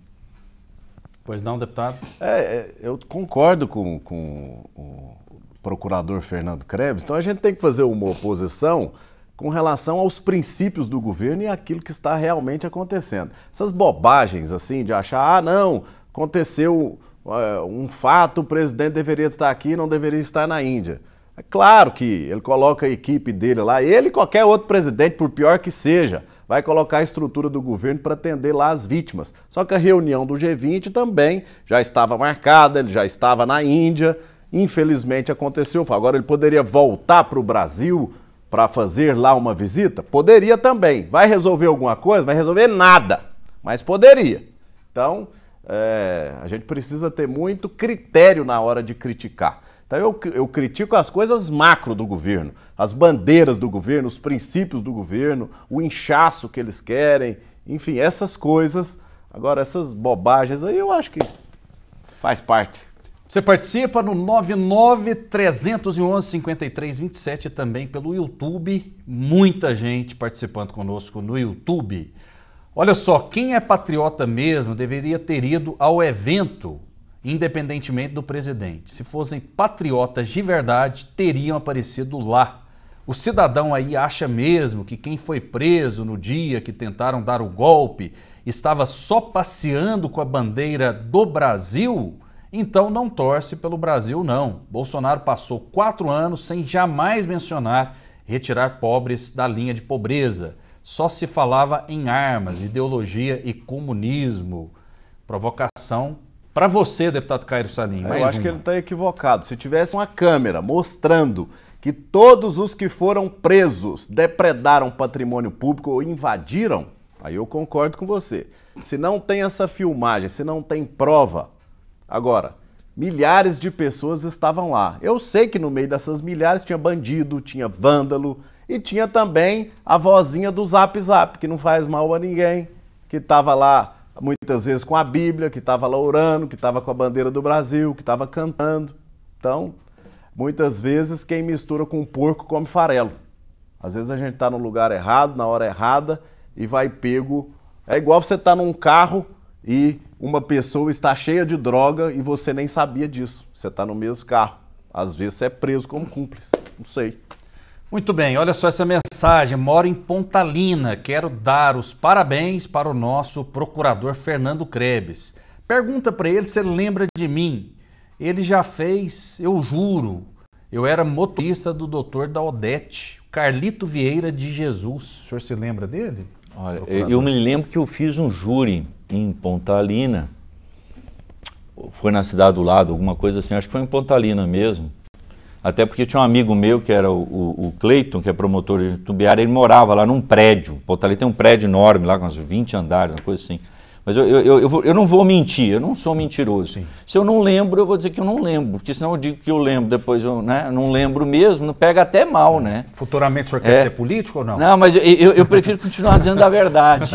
[SPEAKER 3] Pois não, deputado? É,
[SPEAKER 2] é eu concordo com, com o procurador Fernando Krebs, então a gente tem que fazer uma oposição com relação aos princípios do governo e aquilo que está realmente acontecendo. Essas bobagens assim de achar, ah, não, aconteceu uh, um fato, o presidente deveria estar aqui, não deveria estar na Índia. É claro que ele coloca a equipe dele lá, ele e qualquer outro presidente, por pior que seja, vai colocar a estrutura do governo para atender lá as vítimas. Só que a reunião do G20 também já estava marcada, ele já estava na Índia, infelizmente aconteceu. Agora ele poderia voltar para o Brasil, para fazer lá uma visita? Poderia também. Vai resolver alguma coisa? Vai resolver nada, mas poderia. Então, é, a gente precisa ter muito critério na hora de criticar. Então, eu, eu critico as coisas macro do governo, as bandeiras do governo, os princípios do governo, o inchaço que eles querem, enfim, essas coisas. Agora, essas bobagens aí eu acho que faz parte. Você participa
[SPEAKER 1] no 99311-5327 também pelo YouTube. Muita gente participando conosco no YouTube. Olha só, quem é patriota mesmo deveria ter ido ao evento, independentemente do presidente. Se fossem patriotas de verdade, teriam aparecido lá. O cidadão aí acha mesmo que quem foi preso no dia que tentaram dar o golpe estava só passeando com a bandeira do Brasil? Então não torce pelo Brasil, não. Bolsonaro passou quatro anos sem jamais mencionar retirar pobres da linha de pobreza. Só se falava em armas, ideologia e
[SPEAKER 2] comunismo. Provocação para você, deputado Cairo Salim. É, eu acho uma. que ele está equivocado. Se tivesse uma câmera mostrando que todos os que foram presos depredaram patrimônio público ou invadiram, aí eu concordo com você. Se não tem essa filmagem, se não tem prova, Agora, milhares de pessoas estavam lá. Eu sei que no meio dessas milhares tinha bandido, tinha vândalo e tinha também a vozinha do Zap Zap, que não faz mal a ninguém, que estava lá muitas vezes com a Bíblia, que estava lá orando, que estava com a bandeira do Brasil, que estava cantando. Então, muitas vezes quem mistura com porco come farelo. Às vezes a gente está no lugar errado, na hora errada e vai pego. É igual você estar tá num carro e uma pessoa está cheia de droga e você nem sabia disso. Você está no mesmo carro. Às vezes você é preso como cúmplice. Não sei.
[SPEAKER 1] Muito bem, olha só essa mensagem. Moro em Pontalina. Quero dar os parabéns para o nosso procurador Fernando Krebs. Pergunta para ele se ele lembra de mim. Ele já
[SPEAKER 3] fez, eu juro.
[SPEAKER 1] Eu era motorista do doutor da Odete, Carlito Vieira de Jesus. O senhor se lembra dele?
[SPEAKER 3] Olha, eu me lembro que eu fiz um júri em Pontalina, foi na cidade do lado, alguma coisa assim, acho que foi em Pontalina mesmo. Até porque tinha um amigo meu que era o, o, Cleiton, que é promotor de tumbiária, ele morava lá num prédio. Pontalina tem um prédio enorme lá, com uns 20 andares, uma coisa assim. Mas eu, eu, eu, vou, eu, não vou mentir, eu não sou mentiroso. Sim. Se eu não lembro, eu vou dizer que eu não lembro, porque senão eu digo que eu lembro, depois eu né, não lembro mesmo, não pega até mal, né? Futuramente o senhor quer é. ser político ou não? Não, mas eu, prefiro continuar dizendo a verdade.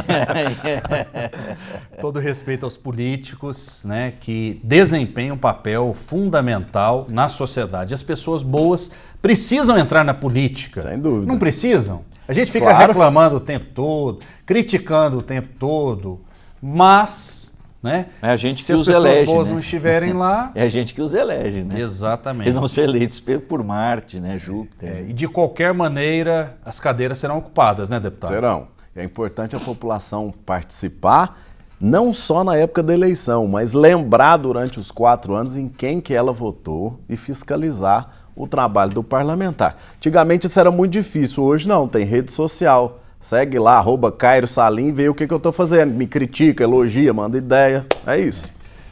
[SPEAKER 1] Todo respeito aos políticos né, que desempenham um papel fundamental na sociedade. As pessoas boas precisam entrar na política. Sem dúvida. Não precisam? A gente fica claro. reclamando o tempo todo, criticando o tempo todo, mas, né? É a gente se que as os pessoas elege, boas né? não estiverem lá.
[SPEAKER 3] É a gente que os elege, né? Exatamente. E não ser eleitos por Marte, né? Júpiter. É, né?
[SPEAKER 1] e de qualquer maneira, as cadeiras serão ocupadas, né, deputado? Serão.
[SPEAKER 2] É importante a população participar não só na época da eleição, mas lembrar durante os quatro anos em quem que ela votou e fiscalizar o trabalho do parlamentar. Antigamente isso era muito difícil, hoje não, tem rede social, Segue lá, arroba Cairo Salim, vê o que, que eu estou fazendo. Me critica, elogia, manda ideia. É isso.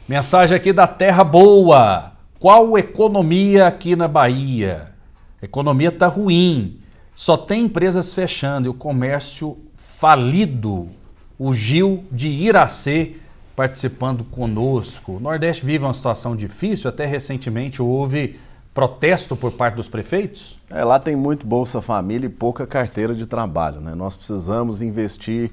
[SPEAKER 1] Mensagem aqui da Terra Boa. Qual economia aqui na Bahia? economia está ruim. Só tem empresas fechando e o comércio falido. O Gil de Iracê participando conosco. O Nordeste vive uma situação difícil. Até recentemente
[SPEAKER 2] houve protesto por parte dos prefeitos? É, lá tem muito Bolsa Família e pouca carteira de trabalho. Né? Nós precisamos investir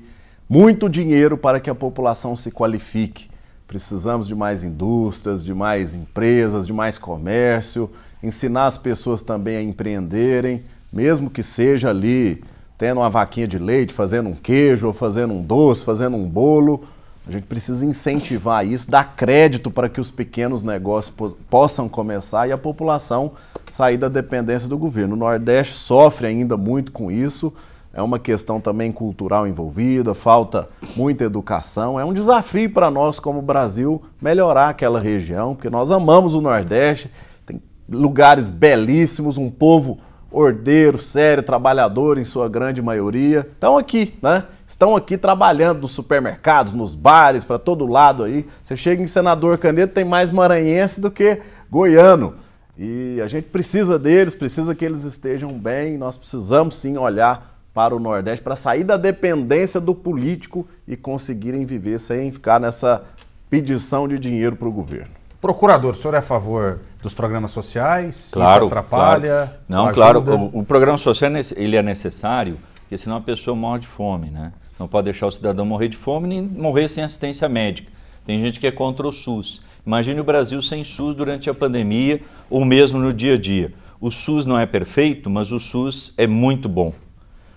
[SPEAKER 2] muito dinheiro para que a população se qualifique. Precisamos de mais indústrias, de mais empresas, de mais comércio, ensinar as pessoas também a empreenderem, mesmo que seja ali tendo uma vaquinha de leite, fazendo um queijo, ou fazendo um doce, fazendo um bolo a gente precisa incentivar isso, dar crédito para que os pequenos negócios po possam começar e a população sair da dependência do governo. O Nordeste sofre ainda muito com isso. É uma questão também cultural envolvida, falta muita educação. É um desafio para nós, como Brasil, melhorar aquela região, porque nós amamos o Nordeste, tem lugares belíssimos, um povo ordeiro, sério, trabalhador em sua grande maioria. Estão aqui, né? estão aqui trabalhando nos supermercados, nos bares, para todo lado aí. Você chega em Senador Caneta, tem mais maranhense do que goiano. E a gente precisa deles, precisa que eles estejam bem. Nós precisamos sim olhar para o Nordeste para sair da dependência do político e conseguirem viver sem ficar nessa pedição de dinheiro para o governo.
[SPEAKER 1] Procurador, o senhor é a favor dos programas sociais? Claro, Isso
[SPEAKER 3] atrapalha? Claro. Não, ajuda? claro. O, o, programa social é ele é necessário, porque senão a pessoa morre de fome, né? Não pode deixar o cidadão morrer de fome nem morrer sem assistência médica. Tem gente que é contra o SUS. Imagine o Brasil sem SUS durante a pandemia ou mesmo no dia a dia. O SUS não é perfeito, mas o SUS é muito bom.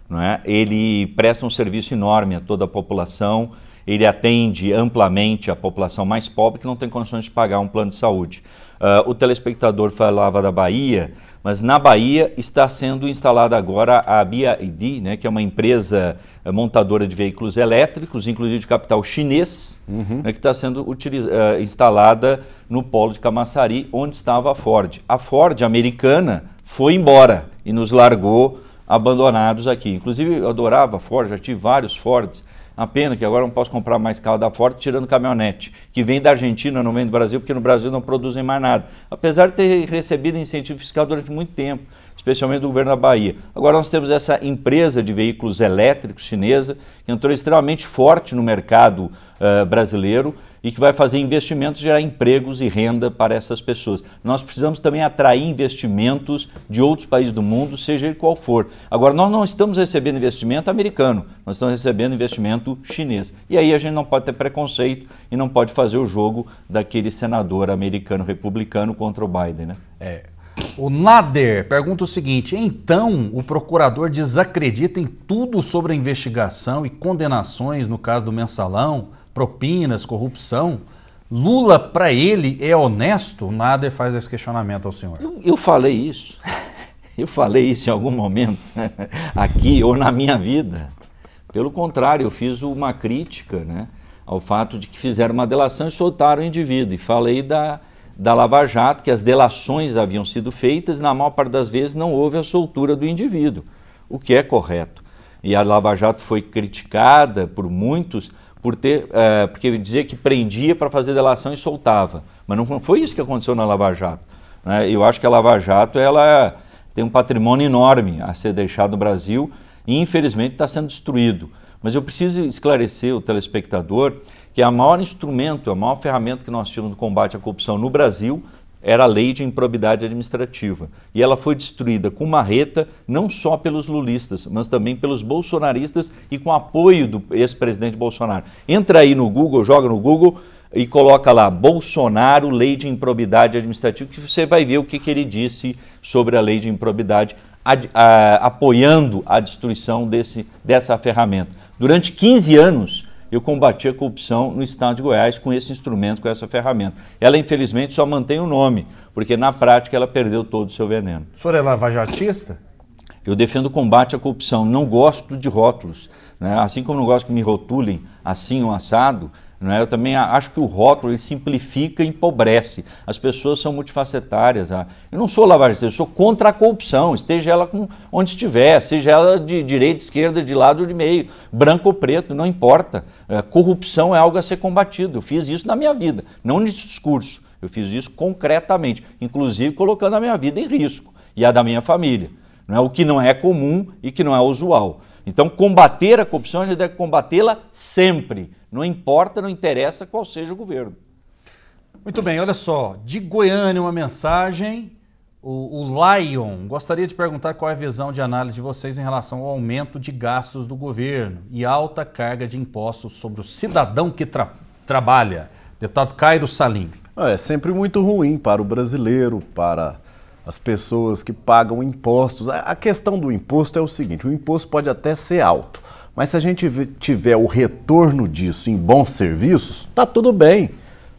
[SPEAKER 3] Não é? Ele presta um serviço enorme a toda a população, ele atende amplamente a população mais pobre que não tem condições de pagar um plano de saúde. Uh, o telespectador falava da Bahia, mas na Bahia está sendo instalada agora a BID, né, que é uma empresa eh, montadora de veículos elétricos, inclusive de capital chinês, uhum. né, que está sendo uh, instalada no polo de Camaçari, onde estava a Ford. A Ford americana foi embora e nos largou abandonados aqui. Inclusive, eu adorava Ford, já tive vários Fords. A pena que agora não posso comprar mais carro da Ford tirando caminhonete, que vem da Argentina, não vem do Brasil, porque no Brasil não produzem mais nada. Apesar de ter recebido incentivo fiscal durante muito tempo, especialmente do governo da Bahia. Agora nós temos essa empresa de veículos elétricos chinesa, que entrou extremamente forte no mercado uh, brasileiro, e que vai fazer investimentos, gerar empregos e renda para essas pessoas. Nós precisamos também atrair investimentos de outros países do mundo, seja ele qual for. Agora, nós não estamos recebendo investimento americano, nós estamos recebendo investimento chinês. E aí a gente não pode ter preconceito e não pode fazer o jogo daquele senador americano republicano contra o Biden, né? É. O
[SPEAKER 1] Nader pergunta o seguinte: então o procurador desacredita em tudo sobre a investigação e condenações no caso do mensalão? propinas, corrupção. Lula, para ele, é honesto? Nada faz esse questionamento
[SPEAKER 3] ao senhor. Eu, eu falei isso. Eu falei isso em algum momento, aqui ou na minha vida. Pelo contrário, eu fiz uma crítica né, ao fato de que fizeram uma delação e soltaram o indivíduo. E falei da, da Lava Jato, que as delações haviam sido feitas e na maior parte das vezes não houve a soltura do indivíduo, o que é correto. E a Lava Jato foi criticada por muitos, por ter, eh, porque dizia que prendia para fazer delação e soltava. Mas não foi isso que aconteceu na Lava Jato. Né? Eu acho que a Lava Jato ela é, tem um patrimônio enorme a ser deixado no Brasil e, infelizmente, está sendo destruído. Mas eu preciso esclarecer o telespectador que é a maior instrumento, a maior ferramenta que nós tínhamos no combate à corrupção no Brasil era a lei de improbidade administrativa. E ela foi destruída com marreta, não só pelos lulistas, mas também pelos bolsonaristas e com apoio do ex-presidente Bolsonaro. Entra aí no Google, joga no Google e coloca lá Bolsonaro, lei de improbidade administrativa, que você vai ver o que, que ele disse sobre a lei de improbidade, a, apoiando a destruição desse, dessa ferramenta. Durante 15 anos, eu combati a corrupção no Estado de Goiás com esse instrumento, com essa ferramenta. Ela, infelizmente, só mantém o nome, porque na prática ela perdeu todo o seu veneno. O senhor é lavajatista? Eu defendo o combate à corrupção, não gosto de rótulos. Né? Assim como não gosto que me rotulem assim ou assado, né? Eu também acho que o rótulo ele simplifica e empobrece. As pessoas são multifacetárias. Né? Ah. Eu não sou lavagista, eu sou contra a corrupção, esteja ela onde estiver, seja ela de direita, esquerda, de lado ou de meio, branco ou preto, não importa. É, corrupção é algo a ser combatido. Eu fiz isso na minha vida, não no discurso. Eu fiz isso concretamente, inclusive colocando a minha vida em risco e a da minha família. Não é o que não é comum e que não é usual. Então, combater a corrupção, a gente deve combatê-la sempre. Não importa, não interessa qual seja o governo. Muito bem, olha só. De Goiânia, uma mensagem.
[SPEAKER 1] O, o Lion gostaria de perguntar qual é a visão de análise de vocês em relação ao aumento de gastos do governo e alta carga de impostos sobre o cidadão que tra trabalha. Deputado Cairo Salim.
[SPEAKER 2] Ah, é sempre muito ruim para o brasileiro, para as pessoas que pagam impostos. A questão do imposto é o seguinte: o imposto pode até ser alto, mas se a gente tiver o retorno disso em bons serviços, tá tudo bem.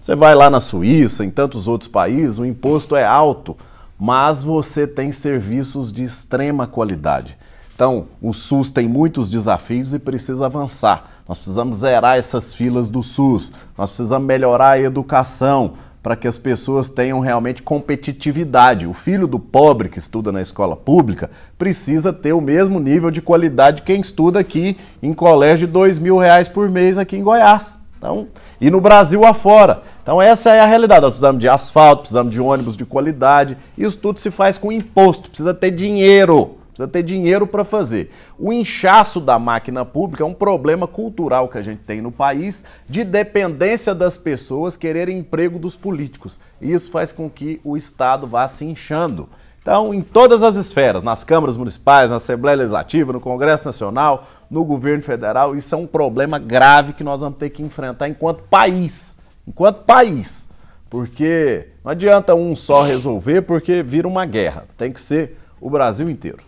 [SPEAKER 2] Você vai lá na Suíça, em tantos outros países, o imposto é alto, mas você tem serviços de extrema qualidade. Então, o SUS tem muitos desafios e precisa avançar. Nós precisamos zerar essas filas do SUS, nós precisamos melhorar a educação, para que as pessoas tenham realmente competitividade. O filho do pobre que estuda na escola pública precisa ter o mesmo nível de qualidade que quem estuda aqui em colégio de dois mil reais por mês aqui em Goiás. Então, e no Brasil afora. Então essa é a realidade. Nós precisamos de asfalto, precisamos de ônibus de qualidade. Isso tudo se faz com imposto, precisa ter dinheiro precisa ter dinheiro para fazer. O inchaço da máquina pública é um problema cultural que a gente tem no país de dependência das pessoas quererem emprego dos políticos. Isso faz com que o Estado vá se inchando. Então, em todas as esferas, nas câmaras municipais, na Assembleia Legislativa, no Congresso Nacional, no governo federal, isso é um problema grave que nós vamos ter que enfrentar enquanto país. Enquanto país. Porque não adianta um só resolver, porque vira uma guerra. Tem que ser o Brasil inteiro.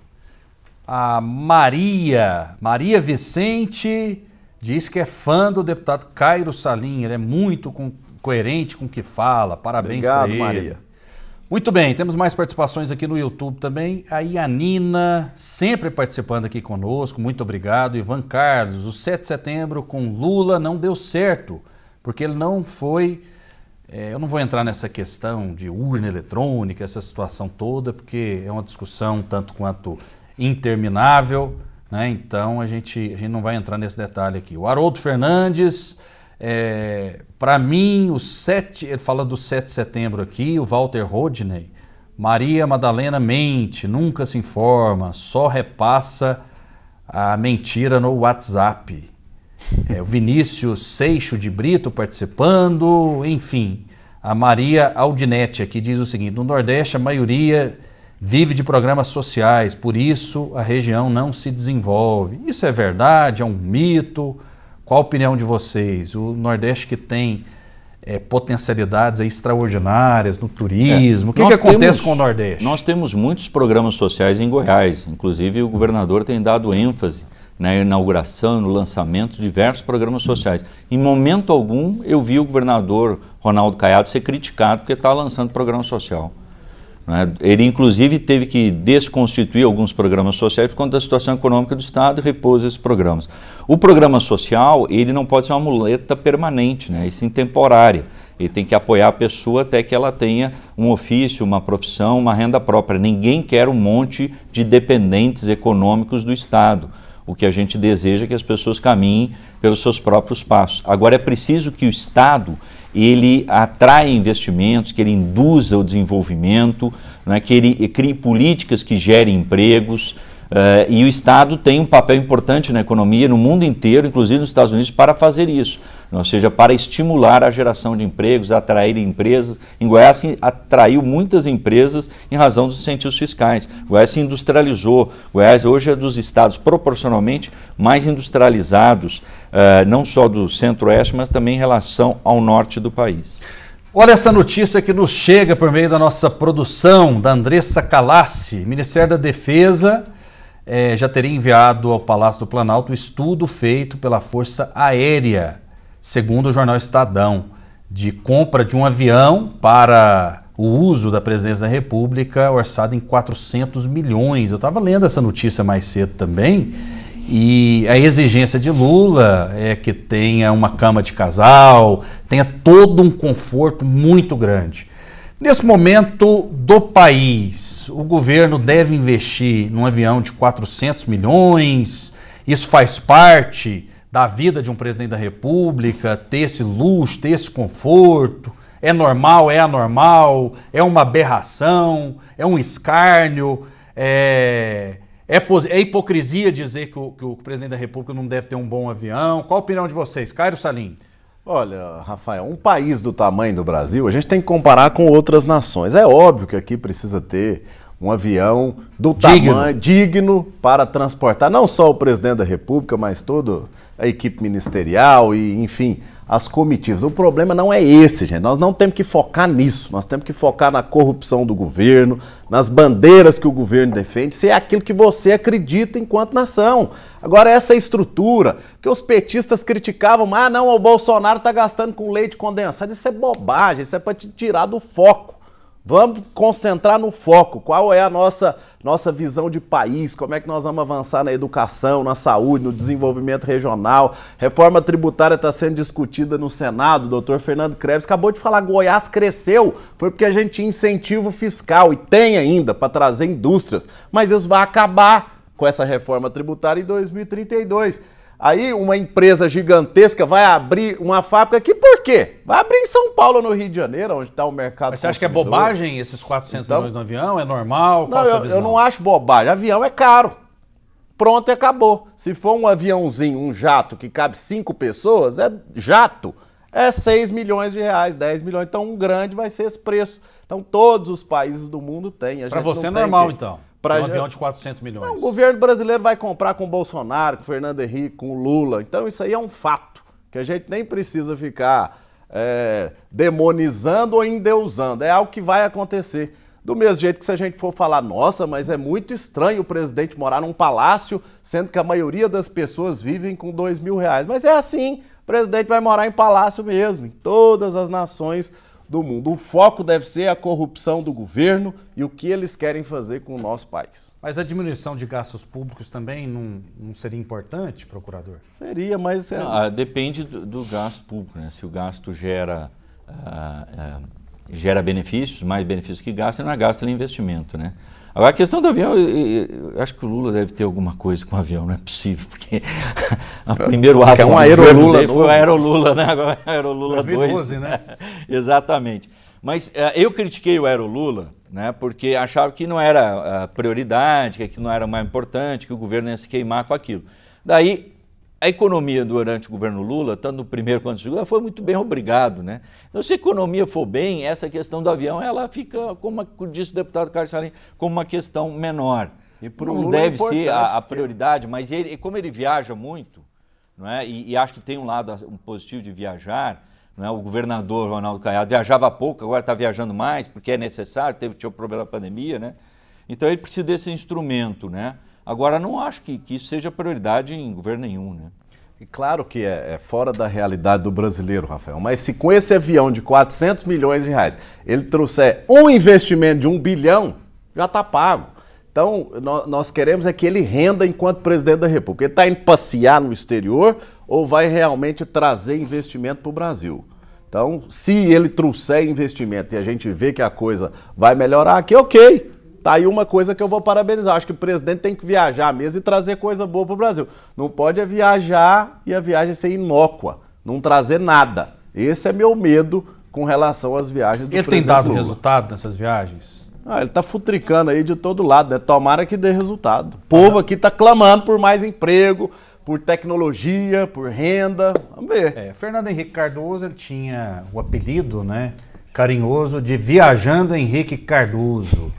[SPEAKER 2] A Maria,
[SPEAKER 1] Maria Vicente, diz que é fã do deputado Cairo Salim, ele é muito com, coerente com o que fala. Parabéns para ele. Maria. Muito bem, temos mais participações aqui no YouTube também. A Ianina, sempre participando aqui conosco, muito obrigado. Ivan Carlos, o 7 de setembro com Lula não deu certo, porque ele não foi. É, eu não vou entrar nessa questão de urna eletrônica, essa situação toda, porque é uma discussão tanto quanto interminável. Né? Então a gente, a gente não vai entrar nesse detalhe aqui. O Haroldo Fernandes, é, para mim, o 7, ele fala do 7 de setembro aqui, o Walter Rodney. Maria Madalena mente, nunca se informa, só repassa a mentira no WhatsApp. É, o Vinícius Seixo de Brito participando, enfim. A Maria Aldinete aqui diz o seguinte: no Nordeste, a maioria vive de programas sociais, por isso a região não se desenvolve. Isso é verdade? É um mito? Qual a opinião de vocês? O Nordeste que tem é, potencialidades extraordinárias no turismo, é. o que, que acontece temos, com o Nordeste?
[SPEAKER 3] Nós temos muitos programas sociais em Goiás, inclusive o governador tem dado ênfase na né, inauguração, no lançamento de diversos programas sociais. Em momento algum eu vi o governador Ronaldo Caiado ser criticado porque está lançando programa social. Né? Ele, inclusive, teve que desconstituir alguns programas sociais por conta da situação econômica do Estado e repôs esses programas. O programa social, ele não pode ser uma muleta permanente, né? e sim é temporária. Ele tem que apoiar a pessoa até que ela tenha um ofício, uma profissão, uma renda própria. Ninguém quer um monte de dependentes econômicos do Estado. O que a gente deseja é que as pessoas caminhem pelos seus próprios passos. Agora, é preciso que o Estado ele atrai investimentos, que ele induza o desenvolvimento, né, que ele crie políticas que gerem empregos, Uh, e o Estado tem um papel importante na economia no mundo inteiro, inclusive nos Estados Unidos, para fazer isso. Ou seja, para estimular a geração de empregos, atrair empresas. Em Goiás se assim, atraiu muitas empresas em razão dos incentivos fiscais. Goiás se industrializou. Goiás hoje é dos estados proporcionalmente mais industrializados, uh, não só do centro-oeste, mas também em relação ao norte do país. Olha essa notícia que nos chega por meio da nossa produção,
[SPEAKER 1] da Andressa Calassi. Ministério da Defesa é, já teria enviado ao Palácio do Planalto estudo feito pela Força Aérea, segundo o jornal Estadão, de compra de um avião para o uso da presidência da República, orçado em 400 milhões. Eu estava lendo essa notícia mais cedo também. E a exigência de Lula é que tenha uma cama de casal, tenha todo um conforto muito grande. Nesse momento do país, o governo deve investir num avião de 400 milhões? Isso faz parte da vida de um presidente da República, ter esse luxo, ter esse conforto? É normal, é anormal? É uma aberração? É um escárnio? É, é, é hipocrisia dizer que o, que o presidente da República não deve ter um bom avião? Qual a opinião de vocês? Cairo Salim.
[SPEAKER 2] Olha, Rafael, um país do tamanho do Brasil, a gente tem que comparar com outras nações. É óbvio que aqui precisa ter um avião do digno. tamanho digno para transportar não só o presidente da República, mas toda a equipe ministerial e, enfim, as comitivas. O problema não é esse, gente. Nós não temos que focar nisso. Nós temos que focar na corrupção do governo, nas bandeiras que o governo defende, se é aquilo que você acredita enquanto nação. Agora, essa estrutura que os petistas criticavam, ah, não, o Bolsonaro está gastando com leite condensado. Isso é bobagem, isso é para te tirar do foco. Vamos concentrar no foco. Qual é a nossa, nossa visão de país? Como é que nós vamos avançar na educação, na saúde, no desenvolvimento regional? Reforma tributária está sendo discutida no Senado. O doutor Fernando Krebs acabou de falar: Goiás cresceu. Foi porque a gente tinha incentivo fiscal e tem ainda para trazer indústrias. Mas isso vai acabar com essa reforma tributária em 2032. Aí uma empresa gigantesca vai abrir uma fábrica aqui, por quê? Vai abrir em São Paulo, no Rio de Janeiro, onde está o mercado. Mas você acha que é bobagem
[SPEAKER 1] esses 400 então, milhões no
[SPEAKER 2] avião? É normal? Não, eu, eu não acho bobagem. Avião é caro. Pronto, acabou. Se for um aviãozinho, um jato que cabe cinco pessoas, é jato. É 6 milhões de reais, 10 milhões. Então, um grande vai ser esse preço. Então, todos os países do mundo têm. Para você é normal, então. Pra... Um avião
[SPEAKER 1] de 400 milhões. Não, o
[SPEAKER 2] governo brasileiro vai comprar com o Bolsonaro, com o Fernando Henrique, com o Lula. Então isso aí é um fato, que a gente nem precisa ficar é, demonizando ou endeusando. É algo que vai acontecer. Do mesmo jeito que se a gente for falar, nossa, mas é muito estranho o presidente morar num palácio, sendo que a maioria das pessoas vivem com dois mil reais. Mas é assim, o presidente vai morar em palácio mesmo, em todas as nações do mundo. O foco deve ser a corrupção do governo e o que eles querem fazer com o nosso país.
[SPEAKER 1] Mas a diminuição de gastos públicos também não, não seria importante, procurador?
[SPEAKER 3] Seria, mas. É... Ah, depende do, do, gasto público, né? Se o gasto gera. Ah, ah, gera benefícios, mais benefícios que gasta, não é gasto, é investimento, né? Agora, a questão do avião, eu acho que o Lula deve ter alguma coisa com o avião, não é possível, porque o primeiro é ato é um aerolula foi o aerolula, né? Agora é aerolula 2012, 2. né? Exatamente. Mas é, eu critiquei o aerolula, né? Porque achava que não era a prioridade, que não era mais importante, que o governo ia se queimar com aquilo. Daí a economia durante o governo Lula, tanto no primeiro quanto no segundo, foi muito bem, obrigado. Né? Então, se a economia for bem, essa questão do avião ela fica, como disse o deputado Carlos Salim, como uma questão menor. E não Lula é deve é ser a, a, prioridade, mas ele, como ele viaja muito, não é? e, e acho que tem um lado um positivo de viajar, é? o governador Ronaldo Caiado viajava pouco, agora está viajando mais, porque é necessário, teve, tinha o problema da pandemia. Né? Então ele precisa desse instrumento. Né? Agora, não acho que, que isso seja prioridade em governo nenhum, né? E claro que é, é, fora da realidade do brasileiro, Rafael, mas
[SPEAKER 2] se com esse avião de 400 milhões de reais ele trouxer um investimento de um bilhão, já está pago. Então, no, nós queremos é que ele renda enquanto presidente da República. Ele está indo passear no exterior ou vai realmente trazer investimento para o Brasil? Então, se ele trouxer investimento e a gente vê que a coisa vai melhorar aqui, ok. Tá aí uma coisa que eu vou parabenizar. Acho que o presidente tem que viajar mesmo e trazer coisa boa para o Brasil. Não pode é viajar e a viagem ser inócua, não trazer nada. Esse é meu medo com relação às viagens do Ele tem dado Lula. resultado nessas viagens? Ah, ele tá futricando aí de todo lado, né? Tomara que dê resultado. O ah, povo aqui tá clamando por mais emprego, por tecnologia, por renda. Vamos ver. É, Fernando Henrique Cardoso, ele
[SPEAKER 1] tinha o apelido, né? Carinhoso de Viajando Henrique Cardoso.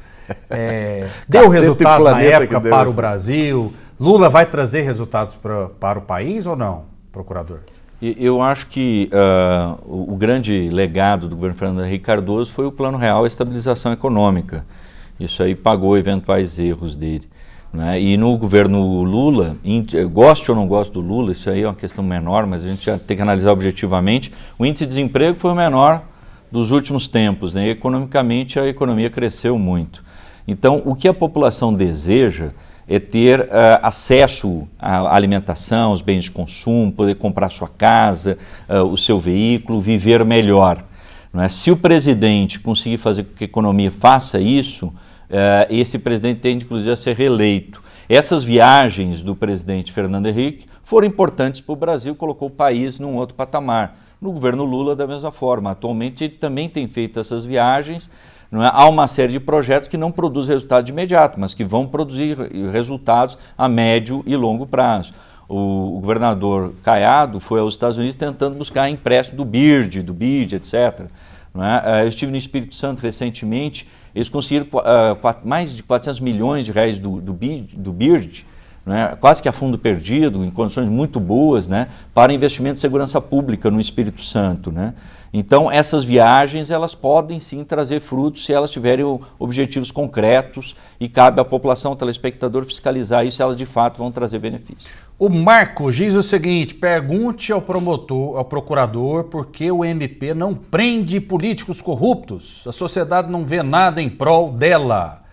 [SPEAKER 1] É, deu resultado na época para o Brasil? Lula vai trazer resultados pra, para o país ou não, procurador?
[SPEAKER 3] Eu acho que uh, o, grande legado do governo Fernando Henrique Cardoso foi o Plano Real e Estabilização Econômica. Isso aí pagou eventuais erros dele. Né? E no governo Lula, goste ou não gosto do Lula, isso aí é uma questão menor, mas a gente tem que analisar objetivamente. O índice de desemprego foi o menor dos últimos tempos. Né? E, economicamente, a economia cresceu muito. Então, o que a população deseja é ter uh, acesso à alimentação, aos bens de consumo, poder comprar sua casa, uh, o seu veículo, viver melhor. É? Se o presidente conseguir fazer com que a economia faça isso, uh, esse presidente tende inclusive a ser reeleito. Essas viagens do presidente Fernando Henrique foram importantes para o Brasil, colocou o país num outro patamar. No governo Lula, da mesma forma. Atualmente, ele também tem feito essas viagens não é? Há uma série de projetos que não produzem resultado de imediato, mas que vão produzir resultados a médio e longo prazo. O, o governador Caiado foi aos Estados Unidos tentando buscar empréstimo do BIRD, do BID, etc. É? Eh, eu estive no Espírito Santo recentemente, eles conseguiram uh, eh, quatro, mais de 400 milhões de reais do, do, do BIRD, né, quase que a fundo perdido, em condições muito boas, né, para investimento de segurança pública no Espírito Santo. Né. Então, essas viagens elas podem sim trazer frutos se elas tiverem objetivos concretos e cabe à população, ao telespectador, fiscalizar isso se elas de fato vão trazer benefícios.
[SPEAKER 1] O Marco diz o seguinte: pergunte ao promotor, ao procurador, por que o MP não prende políticos corruptos? A sociedade não vê nada em prol dela.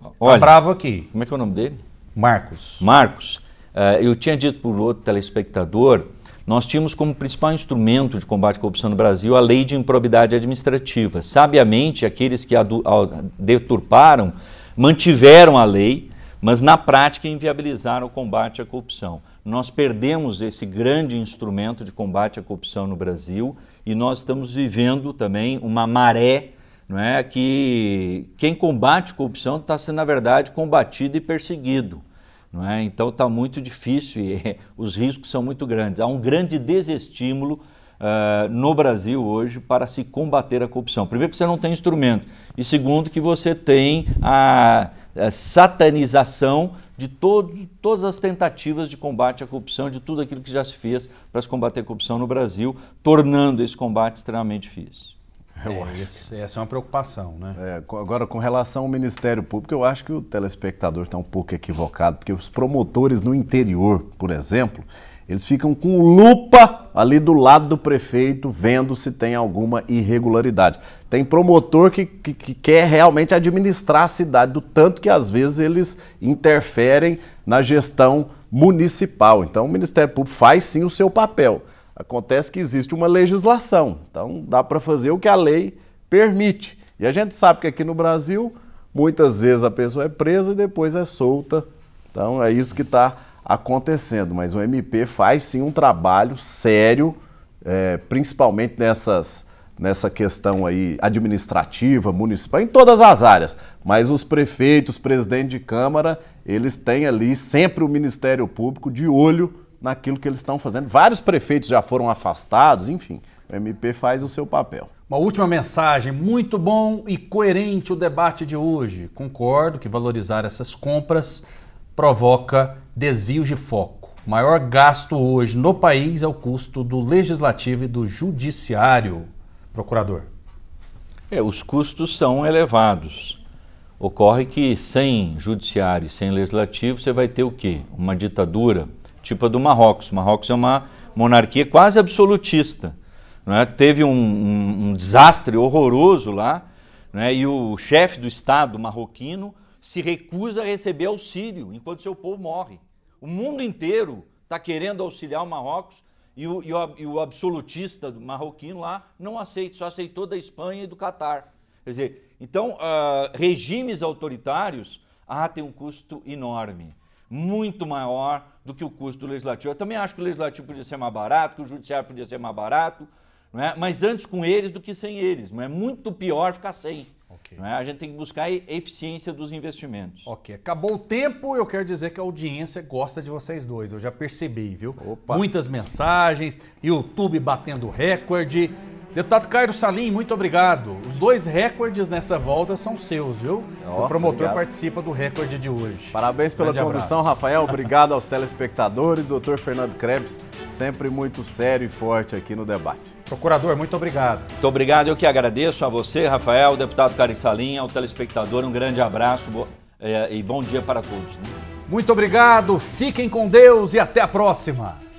[SPEAKER 3] Tá Olha, tá bravo aqui. Como é que é o nome dele? Marcos. Marcos. Uh, eu tinha dito para o outro telespectador nós tínhamos como principal instrumento de combate à corrupção no Brasil a lei de improbidade administrativa. Sabiamente, aqueles que a deturparam mantiveram a lei, mas na prática inviabilizaram o combate à corrupção. Nós perdemos esse grande instrumento de combate à corrupção no Brasil e nós estamos vivendo também uma maré não é? que quem combate corrupção está sendo, na verdade, combatido e perseguido. Não é? Então está muito difícil e os riscos são muito grandes. Há um grande desestímulo Uh, no Brasil hoje para se combater a corrupção? Primeiro, que você não tem instrumento. E segundo, que você tem a, a satanização de todo, todas as tentativas de combate à corrupção, de tudo aquilo que já se fez para se combater a corrupção no Brasil, tornando esse combate extremamente difícil. Eu é, esse, é, essa é uma preocupação, né?
[SPEAKER 2] É, agora, com relação ao Ministério Público, eu acho que o telespectador está um pouco equivocado, porque os promotores no interior, por exemplo, eles ficam com lupa ali do lado do prefeito, vendo se tem alguma irregularidade. Tem promotor que, que, que quer realmente administrar a cidade, do tanto que às vezes eles interferem na gestão municipal. Então, o Ministério Público faz sim o seu papel. Acontece que existe uma legislação, então dá para fazer o que a lei permite. E a gente sabe que aqui no Brasil, muitas vezes a pessoa é presa e depois é solta. Então é isso que está acontecendo. Mas o MP faz sim um trabalho sério, é, principalmente nessas, nessa questão aí administrativa, municipal, em todas as áreas. Mas os prefeitos, presidente de Câmara, eles têm ali sempre o Ministério Público de olho naquilo que eles estão fazendo. Vários prefeitos já foram afastados, enfim, o MP faz o seu papel.
[SPEAKER 1] Uma última mensagem, muito bom e coerente o debate de hoje. Concordo que valorizar essas compras provoca desvios de foco. O maior gasto hoje no país é o custo do legislativo e do judiciário. Procurador.
[SPEAKER 3] É, os custos são elevados. Ocorre que sem judiciário e sem legislativo você vai ter o quê? Uma ditadura tipo a do Marrocos. O Marrocos é uma monarquia quase absolutista. Né? Teve um, um, um, desastre horroroso lá né? e o chefe do Estado marroquino se recusa a receber auxílio enquanto seu povo morre. O mundo inteiro está querendo auxiliar o Marrocos e o, e, o, e o absolutista marroquino lá não aceita, só aceitou da Espanha e do Catar. Quer dizer, então, uh, regimes autoritários ah, tem um custo enorme muito maior do que o custo do legislativo. Eu também acho que o legislativo podia ser mais barato, que o judiciário podia ser mais barato, não é? mas antes com eles do que sem eles. Não é muito pior ficar sem. Okay. É? A gente tem que buscar a eficiência dos investimentos. Ok, acabou o tempo. Eu quero dizer que a audiência gosta
[SPEAKER 1] de vocês dois. Eu já percebi, viu? Opa. Muitas mensagens, YouTube batendo recorde. Deputado Cairo Salim, muito obrigado. Os dois recordes nessa volta são seus, viu? Oh, o promotor obrigado. participa do recorde de hoje.
[SPEAKER 2] Parabéns pela Grande condução, abraço. Rafael. Obrigado aos telespectadores. Doutor Fernando Krebs, sempre muito sério e forte aqui no debate. Procurador,
[SPEAKER 1] muito obrigado.
[SPEAKER 3] Muito obrigado. Eu que agradeço a você, Rafael, deputado Cairo Salim, ao telespectador. Um grande abraço eh, e bom dia para todos. Né? Muito obrigado,
[SPEAKER 1] fiquem com Deus e até a próxima.